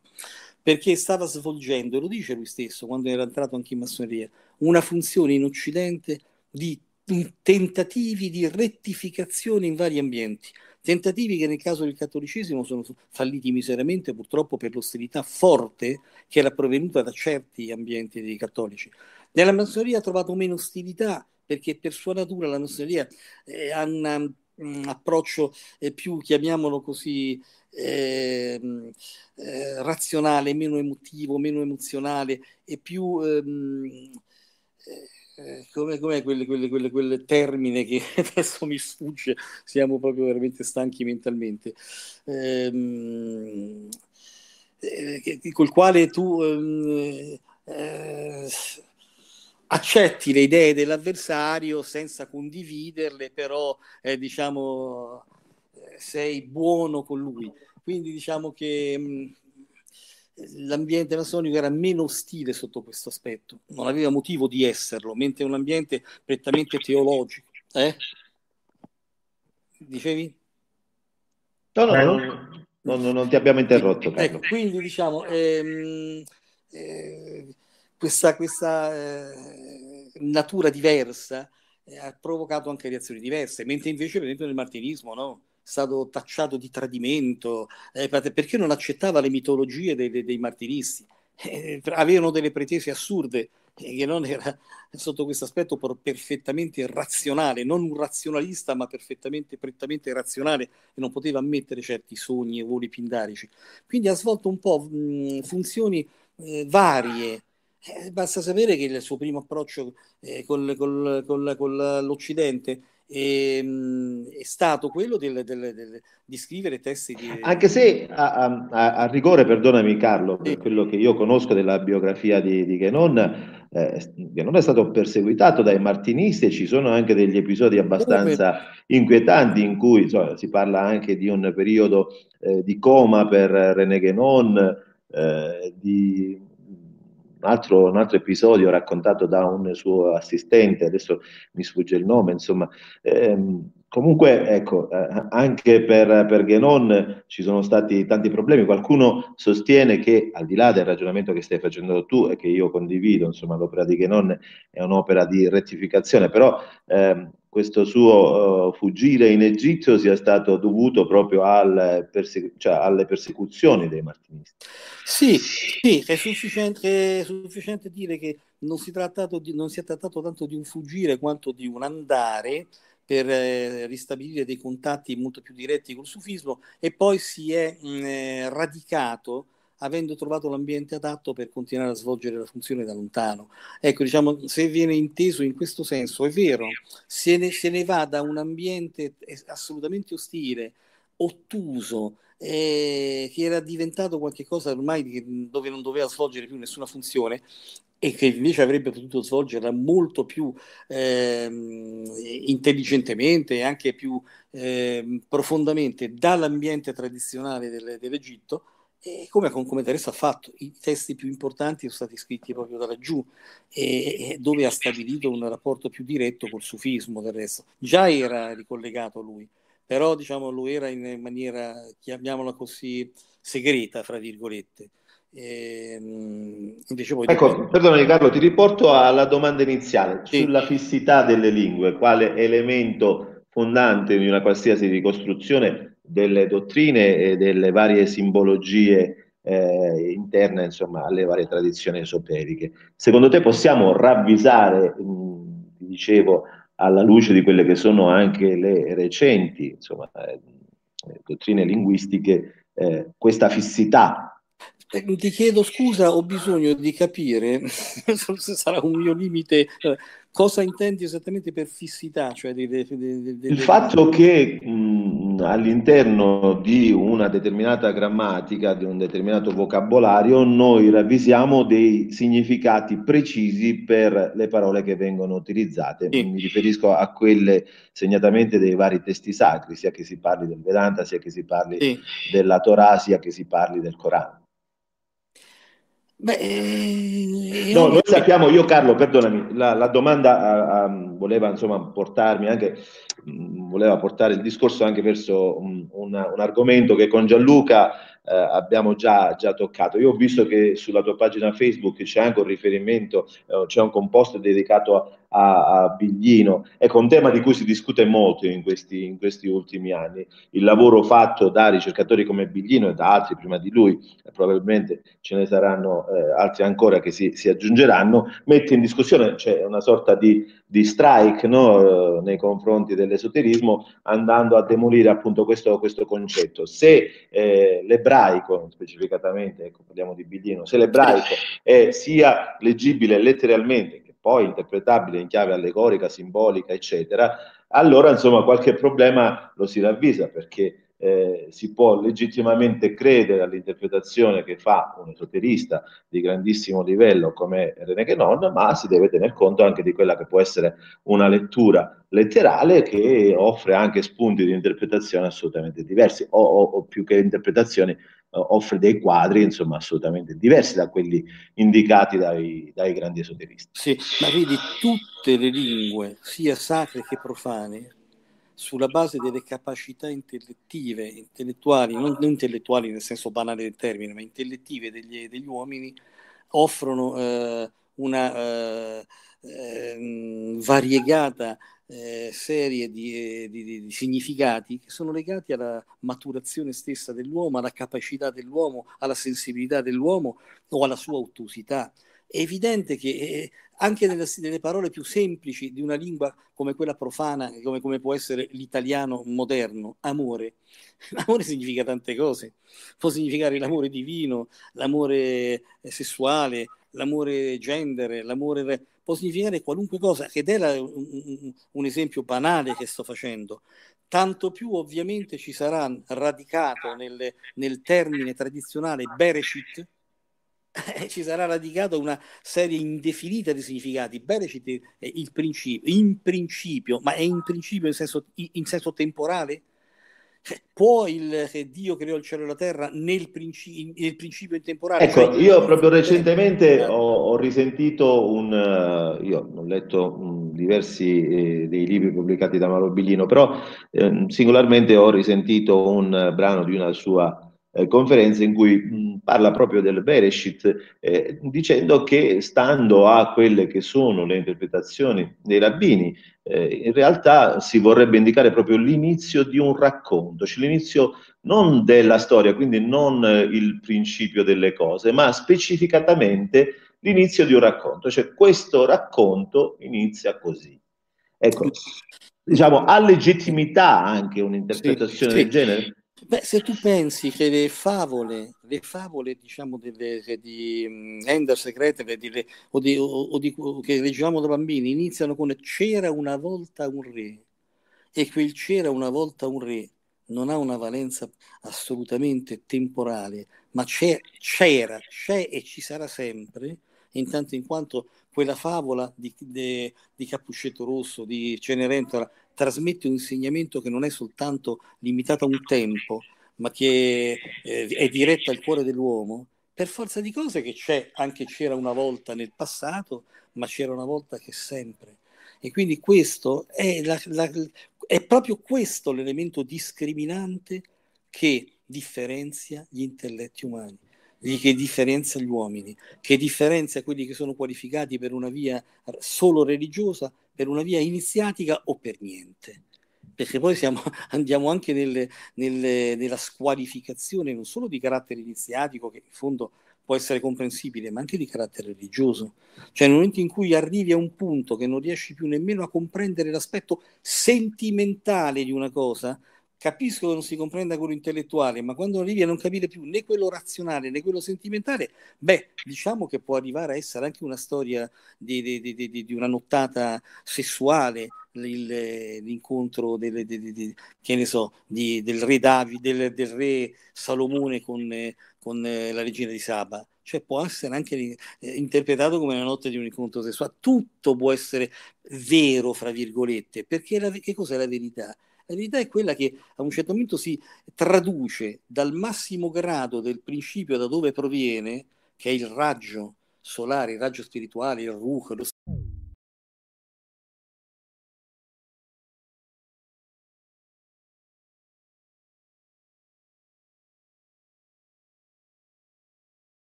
Perché stava svolgendo, lo dice lui stesso quando era entrato anche in massoneria, una funzione in Occidente di tentativi di rettificazione in vari ambienti, tentativi che nel caso del cattolicesimo sono falliti miseramente purtroppo per l'ostilità forte che era provenuta da certi ambienti dei cattolici. Nella massoneria ha trovato meno ostilità perché per sua natura la massoneria eh, ha un, un mm, approccio eh, più, chiamiamolo così, ehm, eh, razionale, meno emotivo, meno emozionale e più... Ehm, eh, eh, come, come quel, quel, quel, quel, termine che adesso mi sfugge, siamo proprio veramente stanchi mentalmente, ehm, eh, col quale tu ehm, eh, accetti le idee dell'avversario senza condividerle, però eh, diciamo eh, sei buono con lui. Quindi diciamo che mm, l'ambiente massonico era meno ostile sotto questo aspetto, non aveva motivo di esserlo, mentre un ambiente prettamente teologico. Eh? Dicevi? No, no, eh, no, no, no non ti abbiamo interrotto. Ecco, quindi diciamo, ehm, eh, questa, questa eh, natura diversa eh, ha provocato anche reazioni diverse, mentre invece per esempio nel martinismo no? stato tacciato di tradimento, eh, perché non accettava le mitologie dei, dei, dei martiristi. Eh, avevano delle pretese assurde eh, che non era sotto questo aspetto perfettamente razionale, non un razionalista ma perfettamente prettamente razionale e non poteva ammettere certi sogni e voli pindarici. Quindi ha svolto un po' mh, funzioni eh, varie, eh, basta sapere che il suo primo approccio eh, con l'Occidente e, ehm, è stato quello del, del, del, di scrivere testi di... Anche se a, a, a rigore, perdonami Carlo, per quello che io conosco della biografia di, di Genon, eh, Genon è stato perseguitato dai martinisti e ci sono anche degli episodi abbastanza sì. inquietanti in cui insomma, si parla anche di un periodo eh, di coma per René Genon, eh, di altro, un altro episodio raccontato da un suo assistente, adesso mi sfugge il nome, insomma. Ehm, comunque, ecco, eh, anche per, per Genon ci sono stati tanti problemi. Qualcuno sostiene che, al di là del ragionamento che stai facendo tu e che io condivido, insomma, l'opera di Genon è un'opera di rettificazione, però ehm, questo suo uh, fuggire in Egitto sia stato dovuto proprio al perse- cioè alle persecuzioni dei martinisti. Sì, sì è, sufficiente, è, sufficiente, dire che non si, di, non si, è trattato tanto di un fuggire quanto di un andare per eh, ristabilire dei contatti molto più diretti col sufismo e poi si è mh, mm, eh, radicato avendo trovato l'ambiente adatto per continuare a svolgere la funzione da lontano. Ecco, diciamo, se viene inteso in questo senso, è vero, se ne, se ne va da un ambiente eh, assolutamente ostile, ottuso, eh, che era diventato qualcosa ormai di, dove non doveva svolgere più nessuna funzione e che invece avrebbe potuto svolgerla molto più eh, intelligentemente e anche più eh, profondamente dall'ambiente tradizionale dell'Egitto e come Concomitanza ha fatto, i testi più importanti sono stati scritti proprio da laggiù, e, e dove ha stabilito un rapporto più diretto col sufismo del resto. Già era ricollegato lui, però diciamo, lo era in maniera, chiamiamola così, segreta, fra virgolette. E, ehm, invece poi ecco, dopo... perdonami Carlo, ti riporto alla domanda iniziale sì. sulla fissità delle lingue, quale elemento fondante di una qualsiasi ricostruzione delle dottrine e delle varie simbologie eh, interne insomma, alle varie tradizioni esoteriche. Secondo te possiamo ravvisare, mh, dicevo, alla luce di quelle che sono anche le recenti insomma, eh, dottrine linguistiche, eh, questa fissità? Eh, ti chiedo scusa, ho bisogno di capire, sarà un mio limite eh, Cosa intendi esattamente per fissità? Cioè de, de, de, il fatto che mh, all'interno di una determinata grammatica, di un determinato vocabolario, noi ravvisiamo dei significati precisi per le parole che vengono utilizzate. Sì. Mi riferisco a quelle segnatamente dei vari testi sacri, sia che si parli del Vedanta, sia che si parli sì. della Torah, sia che si parli del Corano. Beh, eh, no, noi sappiamo, io Carlo, perdonami, la, la domanda a, ah, a, ah, voleva insomma portarmi anche, mm, voleva portare il discorso anche verso mh, un, un, argomento che con Gianluca eh, abbiamo già, già, toccato. Io ho visto che sulla tua pagina Facebook c'è anche un riferimento, eh, c'è un composto dedicato a, a, a Biglino. Ecco, un tema di cui si discute molto in questi, in questi, ultimi anni, il lavoro fatto da ricercatori come Biglino e da altri prima di lui, eh, probabilmente ce ne saranno eh, altri ancora che si, si, aggiungeranno, mette in discussione, cioè una sorta di, di strike no, eh, nei confronti dell'esoterismo, andando a demolire appunto questo, questo concetto. Se eh, l'ebraico, specificatamente, ecco, parliamo di Biglino, se l'ebraico è sia leggibile letteralmente, poi interpretabile in chiave allegorica, simbolica, eccetera, allora insomma qualche problema lo si ravvisa perché eh, si può legittimamente credere all'interpretazione che fa un esoterista di grandissimo livello come René Guénon, ma si deve tener conto anche di quella che può essere una lettura letterale che offre anche spunti di interpretazione assolutamente diversi o, o, o più che interpretazioni eh, offre dei quadri insomma assolutamente diversi da quelli indicati dai, dai grandi esoteristi. Sì, ma vedi tutte le lingue, sia sacre che profane, sulla base delle capacità intellettive, intellettuali, non, intellettuali nel senso banale del termine, ma intellettive degli, degli uomini, offrono eh, una eh, eh, variegata eh, serie eh, di, di, di, significati che sono legati alla maturazione stessa dell'uomo, alla capacità dell'uomo, alla sensibilità dell'uomo o alla sua ottusità. È evidente che eh, anche nelle, nelle, parole più semplici di una lingua come quella profana, come, come può essere l'italiano moderno, amore, l'amore significa tante cose, può significare l'amore divino, l'amore eh, sessuale, l'amore gender, l'amore può significare qualunque cosa, ed è un, un esempio banale che sto facendo. Tanto più ovviamente ci sarà radicato nel, nel termine tradizionale Bereshit, ci sarà radicato una serie indefinita di significati. Bereshit è il principio, in principio, ma è in principio in senso, in senso temporale? può il Dio creò il cielo e la terra nel, princi- nel principio intemporale? Ecco, cioè, io eh, proprio recentemente eh, ho, ho, risentito un... Uh, io ho letto um, diversi eh, dei libri pubblicati da Mauro Biglino, però eh, singolarmente ho risentito un uh, brano di una sua eh, conferenza in cui mm, parla proprio del Bereshit, eh, dicendo che stando a quelle che sono le interpretazioni dei rabbini, eh, in realtà si vorrebbe indicare proprio l'inizio di un racconto, cioè l'inizio non della storia, quindi non eh, il principio delle cose, ma specificatamente l'inizio di un racconto, cioè questo racconto inizia così. Ecco, diciamo, ha legittimità anche un'interpretazione sì, sì. del genere? Beh, se tu pensi che le favole, le favole diciamo, delle, di Anders Gretel o, di, o, o di, che leggiamo da bambini iniziano con c'era una volta un re e quel c'era una volta un re non ha una valenza assolutamente temporale, ma c'è, c'era, c'è e ci sarà sempre intanto in quanto quella favola di, de, di Cappuccetto Rosso, di Cenerentola, trasmette un insegnamento che non è soltanto limitato a un tempo, ma che è, eh, è diretta al cuore dell'uomo, per forza di cose che c'è, anche c'era una volta nel passato, ma c'era una volta che sempre. E quindi questo è, la, la, è proprio questo l'elemento discriminante che differenzia gli intelletti umani di che differenza gli uomini, che differenzia quelli che sono qualificati per una via solo religiosa, per una via iniziatica o per niente. Perché poi siamo, andiamo anche nelle, nelle, nella squalificazione non solo di carattere iniziatico, che in fondo può essere comprensibile, ma anche di carattere religioso. Cioè nel momento in cui arrivi a un punto che non riesci più nemmeno a comprendere l'aspetto sentimentale di una cosa, Capisco che non si comprenda quello intellettuale, ma quando arrivi a non capire più né quello razionale né quello sentimentale, beh, diciamo che può arrivare a essere anche una storia di, di, di, di una nottata sessuale, il, l'incontro del, del, del, che ne so, del re Davide, del, re Salomone con, con eh, la regina di Saba cioè può essere anche eh, interpretato come la notte di un incontro sessuale. Tutto può essere vero, fra virgolette, perché la, che cos'è la verità? La verità è quella che a un certo momento si traduce dal massimo grado del principio da dove proviene, che è il raggio solare, il raggio spirituale, il ruch, lo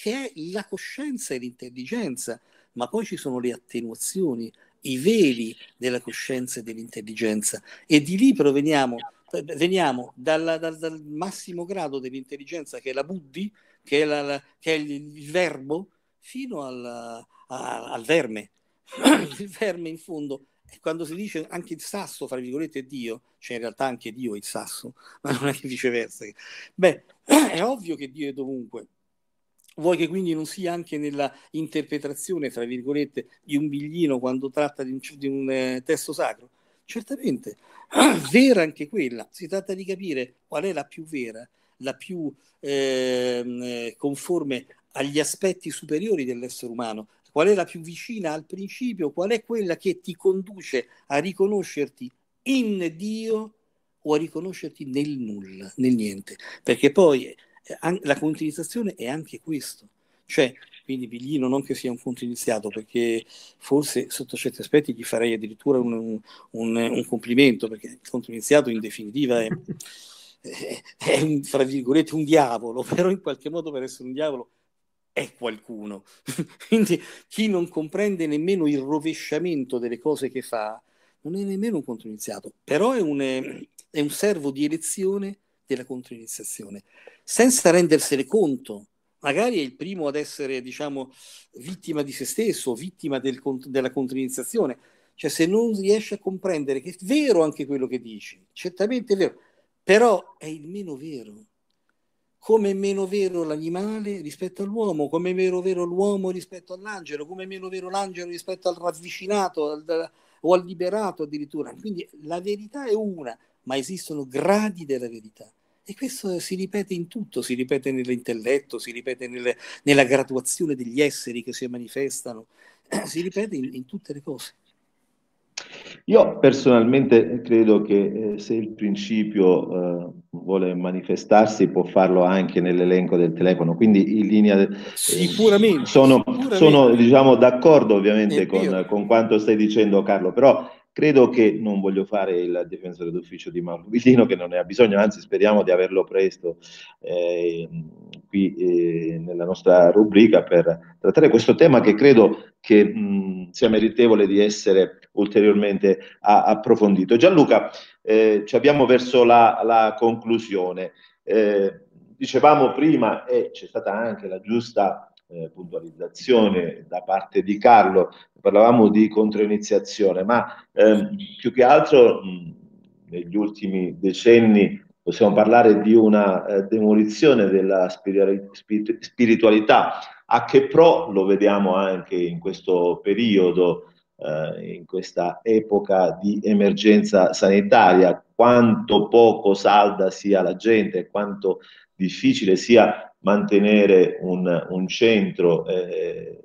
che è la coscienza e l'intelligenza, ma poi ci sono le attenuazioni, i veli della coscienza e dell'intelligenza e di lì proveniamo veniamo dalla, dal, dal, massimo grado dell'intelligenza che è la buddhi, che è, la, la, che è il, il, verbo, fino alla, a, al verme. il verme in fondo, quando si dice anche il sasso, fra virgolette, è Dio, cioè in realtà anche Dio è il sasso, ma non è che viceversa. Beh, è ovvio che Dio è dovunque, Vuoi che quindi non sia anche nella interpretazione, tra virgolette, di un biglino quando tratta di un, di un eh, testo sacro? Certamente, vera anche quella. Si tratta di capire qual è la più vera, la più ehm, eh, conforme agli aspetti superiori dell'essere umano, qual è la più vicina al principio, qual è quella che ti conduce a riconoscerti in Dio o a riconoscerti nel nulla, nel niente, perché poi eh, la continuizzazione è anche questo. Cioè, quindi Biglino non che sia un conto iniziato, perché forse sotto certi aspetti gli farei addirittura un, un, un, complimento, perché il conto iniziato in definitiva è, è, è un, fra virgolette un diavolo, però in qualche modo per essere un diavolo è qualcuno. quindi chi non comprende nemmeno il rovesciamento delle cose che fa, non è nemmeno un conto iniziato, però è un, è servo di elezione della controiniziazione, senza rendersene conto. Magari è il primo ad essere, diciamo, vittima di se stesso, vittima del, della controiniziazione. Cioè, se non riesce a comprendere che è vero anche quello che dici, certamente è vero, però è il meno vero. Come è meno vero l'animale rispetto all'uomo, come è meno vero l'uomo rispetto all'angelo, come è meno vero l'angelo rispetto al ravvicinato al, o al liberato addirittura. Quindi la verità è una, ma esistono gradi della verità. E questo si ripete in tutto, si ripete nell'intelletto, si ripete nelle, nella graduazione degli esseri che si manifestano, si ripete in, in tutte le cose. Io personalmente credo che eh, se il principio eh, vuole manifestarsi può farlo anche nell'elenco del telefono, quindi in linea... De- eh, sicuramente, sono, sicuramente. sono diciamo, d'accordo ovviamente con, con, quanto stai dicendo Carlo, però Credo che non voglio fare il difensore d'ufficio di Mauro che non ne ha bisogno, anzi speriamo di averlo presto eh, qui eh, nella nostra rubrica per trattare questo tema che credo che mh, sia meritevole di essere ulteriormente a- approfondito. Gianluca, eh, ci abbiamo verso la, la conclusione. Eh, dicevamo prima, e c'è stata anche la giusta eh, puntualizzazione da parte di Carlo, parlavamo di controiniziazione, ma ehm, più che altro mh, negli ultimi decenni possiamo parlare di una eh, demolizione della spiritualità, a che pro lo vediamo anche in questo periodo, eh, in questa epoca di emergenza sanitaria, quanto poco salda sia la gente, quanto difficile sia mantenere un, un centro eh,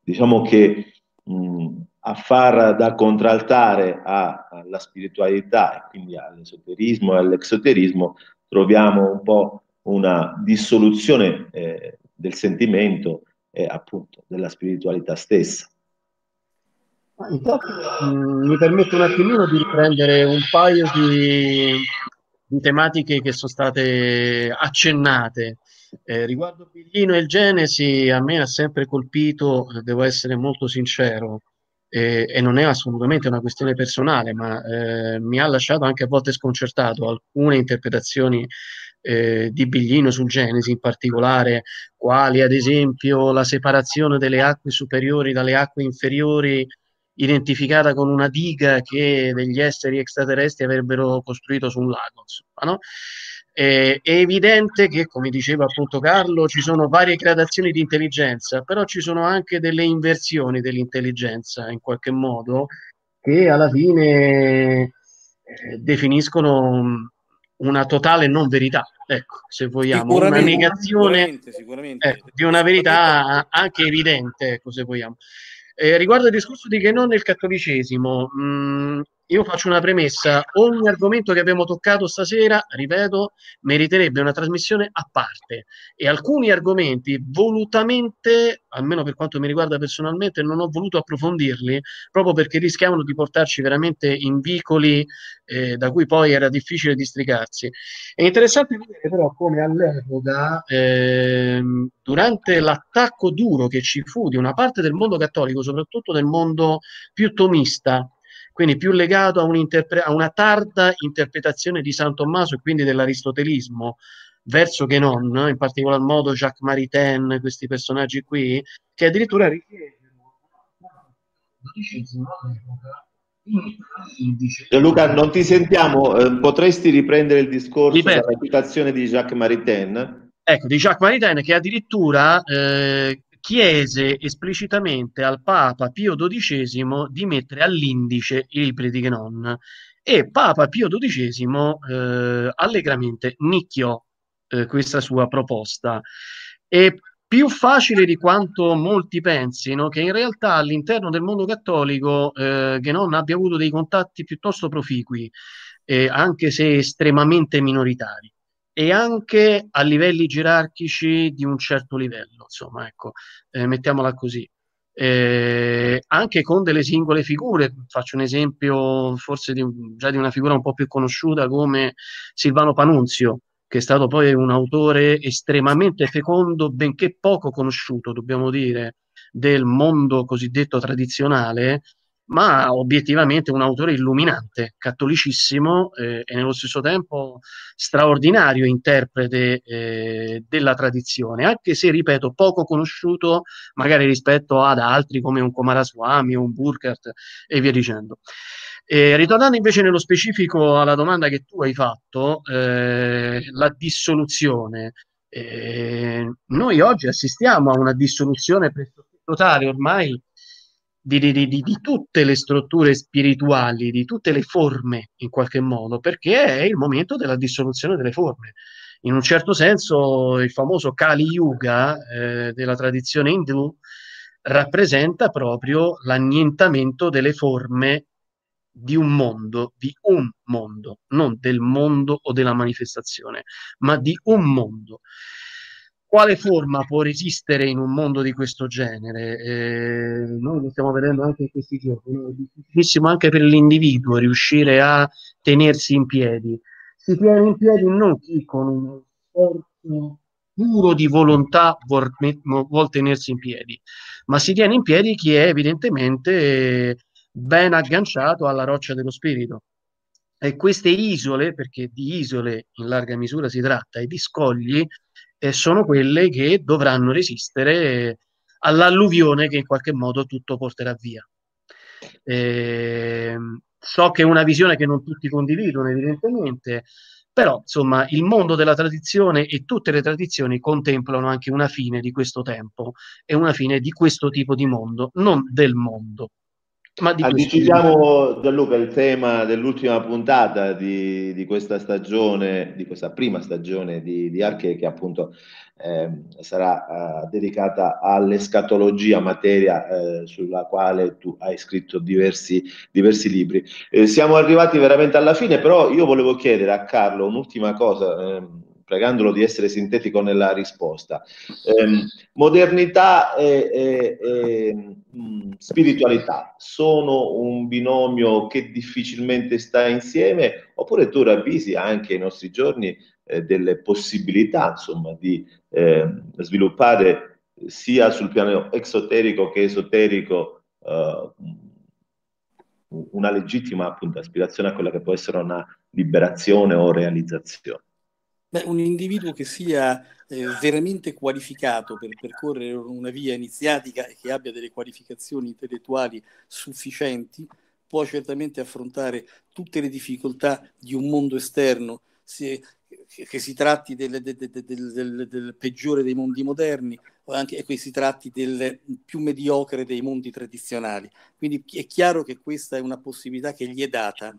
diciamo che mh, a far da contraltare a, alla spiritualità e quindi all'esoterismo e all'exoterismo troviamo un po' una dissoluzione eh, del sentimento e appunto della spiritualità stessa. Intanto mi permetto un attimino di riprendere un paio di, di tematiche che sono state accennate eh, riguardo Biglino e il Genesi, a me ha sempre colpito, eh, devo essere molto sincero, eh, e non è assolutamente una questione personale, ma eh, mi ha lasciato anche a volte sconcertato alcune interpretazioni eh, di Biglino sul Genesi in particolare, quali ad esempio la separazione delle acque superiori dalle acque inferiori identificata con una diga che degli esseri extraterrestri avrebbero costruito su un lago. Insomma, no? Eh, è evidente che, come diceva appunto Carlo, ci sono varie gradazioni di intelligenza, però ci sono anche delle inversioni dell'intelligenza in qualche modo che alla fine eh, definiscono una totale non verità, ecco, se vogliamo, una negazione sicuramente, sicuramente. Ecco, di una verità anche evidente, ecco, se vogliamo. Eh, riguardo il discorso di che non nel cattolicesimo, mh, mm, io faccio una premessa, ogni argomento che abbiamo toccato stasera, ripeto, meriterebbe una trasmissione a parte e alcuni argomenti volutamente, almeno per quanto mi riguarda personalmente, non ho voluto approfondirli proprio perché rischiavano di portarci veramente in vicoli eh, da cui poi era difficile districarsi. È interessante vedere però come all'epoca, eh, durante l'attacco duro che ci fu di una parte del mondo cattolico, soprattutto del mondo più tomista, quindi più legato a, a, una tarda interpretazione di San Tommaso e quindi dell'aristotelismo verso che non, in particolar modo Jacques Maritain, questi personaggi qui, che addirittura richiedono Luca, non ti sentiamo, eh, potresti riprendere il discorso della citazione di Jacques Maritain? Ecco, di Jacques Maritain che addirittura eh, chiese esplicitamente al Papa Pio XII di mettere all'indice i libri di Predignon e Papa Pio XII eh, allegramente nicchiò eh, questa sua proposta. È più facile di quanto molti pensino che in realtà all'interno del mondo cattolico eh, Genon abbia avuto dei contatti piuttosto proficui, eh, anche se estremamente minoritari e anche a livelli gerarchici di un certo livello, insomma, ecco, eh, mettiamola così. Eh, anche con delle singole figure, faccio un esempio forse di, già di una figura un po' più conosciuta come Silvano Panunzio, che è stato poi un autore estremamente fecondo, benché poco conosciuto, dobbiamo dire, del mondo cosiddetto tradizionale, ma obiettivamente un autore illuminante, cattolicissimo eh, e nello stesso tempo straordinario interprete eh, della tradizione, anche se, ripeto, poco conosciuto magari rispetto ad altri come un Komaraswamy, un Burkhardt e via dicendo. Eh, ritornando invece nello specifico alla domanda che tu hai fatto, eh, la dissoluzione. Eh, noi oggi assistiamo a una dissoluzione totale ormai di, di, di, di, tutte le strutture spirituali, di tutte le forme in qualche modo, perché è il momento della dissoluzione delle forme. In un certo senso il famoso Kali Yuga eh, della tradizione hindu rappresenta proprio l'annientamento delle forme di un mondo, di un mondo, non del mondo o della manifestazione, ma di un mondo quale forma può resistere in un mondo di questo genere? Eh, noi lo stiamo vedendo anche in questi giorni, no? è difficilissimo anche per l'individuo riuscire a tenersi in piedi. Si tiene in piedi non chi con un sforzo puro di volontà vuol, vuol, tenersi in piedi, ma si tiene in piedi chi è evidentemente eh, ben agganciato alla roccia dello spirito. E queste isole, perché di isole in larga misura si tratta, e di scogli, eh, sono quelle che dovranno resistere all'alluvione che in qualche modo tutto porterà via. Eh, so che è una visione che non tutti condividono evidentemente, però insomma il mondo della tradizione e tutte le tradizioni contemplano anche una fine di questo tempo e una fine di questo tipo di mondo, non del mondo. Ma di Anticipiamo Gianluca il tema dell'ultima puntata di, di, questa stagione, di questa prima stagione di, di Arche che appunto eh, sarà eh, dedicata all'escatologia, materia eh, sulla quale tu hai scritto diversi, diversi libri. Eh, siamo arrivati veramente alla fine, però io volevo chiedere a Carlo un'ultima cosa ehm, pregandolo di essere sintetico nella risposta. Eh, modernità e, e, e mm, spiritualità sono un binomio che difficilmente sta insieme, oppure tu ravvisi anche ai nostri giorni eh, delle possibilità insomma, di eh, sviluppare sia sul piano esoterico che esoterico eh, una legittima appunto aspirazione a quella che può essere una liberazione o realizzazione. Beh, un individuo che sia eh, veramente qualificato per percorrere una via iniziatica e che abbia delle qualificazioni intellettuali sufficienti può certamente affrontare tutte le difficoltà di un mondo esterno, se, che si tratti del, del, del, del, peggiore dei mondi moderni o anche che si tratti del più mediocre dei mondi tradizionali. Quindi è chiaro che questa è una possibilità che gli è data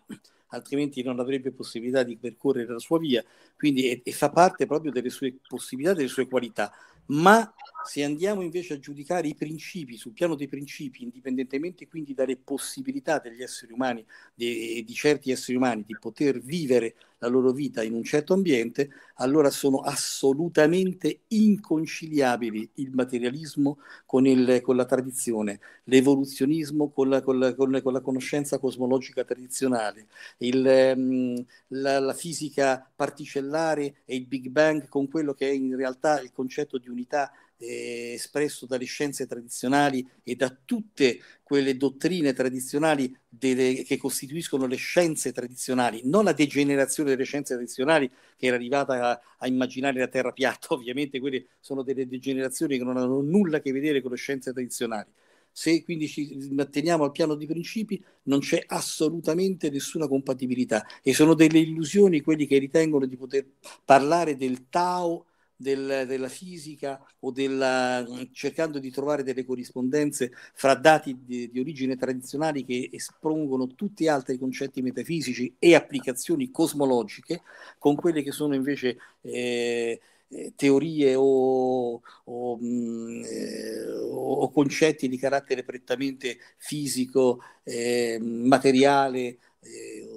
altrimenti non avrebbe possibilità di percorrere la sua via, quindi e, e fa parte proprio delle sue possibilità, delle sue qualità, ma se andiamo invece a giudicare i principi sul piano dei principi, indipendentemente quindi dalle possibilità degli esseri umani, di, di certi esseri umani, di poter vivere la loro vita in un certo ambiente, allora sono assolutamente inconciliabili il materialismo con, il, con la tradizione, l'evoluzionismo con la, con la, con la, con la conoscenza cosmologica tradizionale, il, mm, la, la fisica particellare e il Big Bang con quello che è in realtà il concetto di unità eh, espresso dalle scienze tradizionali e da tutte quelle dottrine tradizionali delle, che costituiscono le scienze tradizionali, non la degenerazione delle scienze tradizionali che era arrivata a, a immaginare la terra piatta, ovviamente quelle sono delle degenerazioni che non hanno nulla a che vedere con le scienze tradizionali. Se quindi ci manteniamo al piano di principi non c'è assolutamente nessuna compatibilità e sono delle illusioni quelli che ritengono di poter parlare del Tao del, della fisica o della, mm, cercando di trovare delle corrispondenze fra dati di, di origine tradizionali che espongono tutti altri concetti metafisici e applicazioni cosmologiche con quelle che sono invece eh, eh teorie o, o, mm, eh, o, concetti di carattere prettamente fisico, eh, materiale, eh,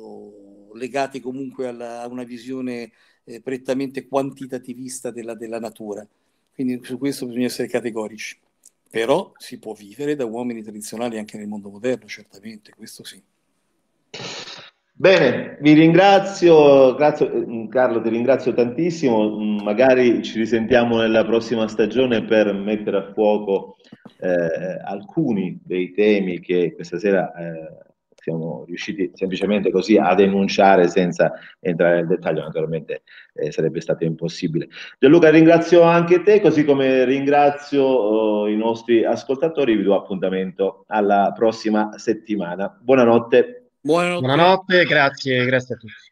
legati comunque alla, a una visione eh, prettamente quantitativista della, della natura. Quindi su questo bisogna essere categorici. Però si può vivere da uomini tradizionali anche nel mondo moderno, certamente, questo sì. Bene, vi ringrazio, grazie, mm, Carlo, ti ringrazio tantissimo, mm, magari ci risentiamo nella prossima stagione per mettere a fuoco eh, alcuni dei temi che questa sera eh, siamo riusciti semplicemente così ad enunciare senza entrare nel dettaglio, naturalmente eh, sarebbe stato impossibile. Gianluca, ringrazio anche te, così come ringrazio eh, i nostri ascoltatori, vi do appuntamento alla prossima settimana. Buonanotte. Buonanotte, Buonanotte grazie, grazie a tutti.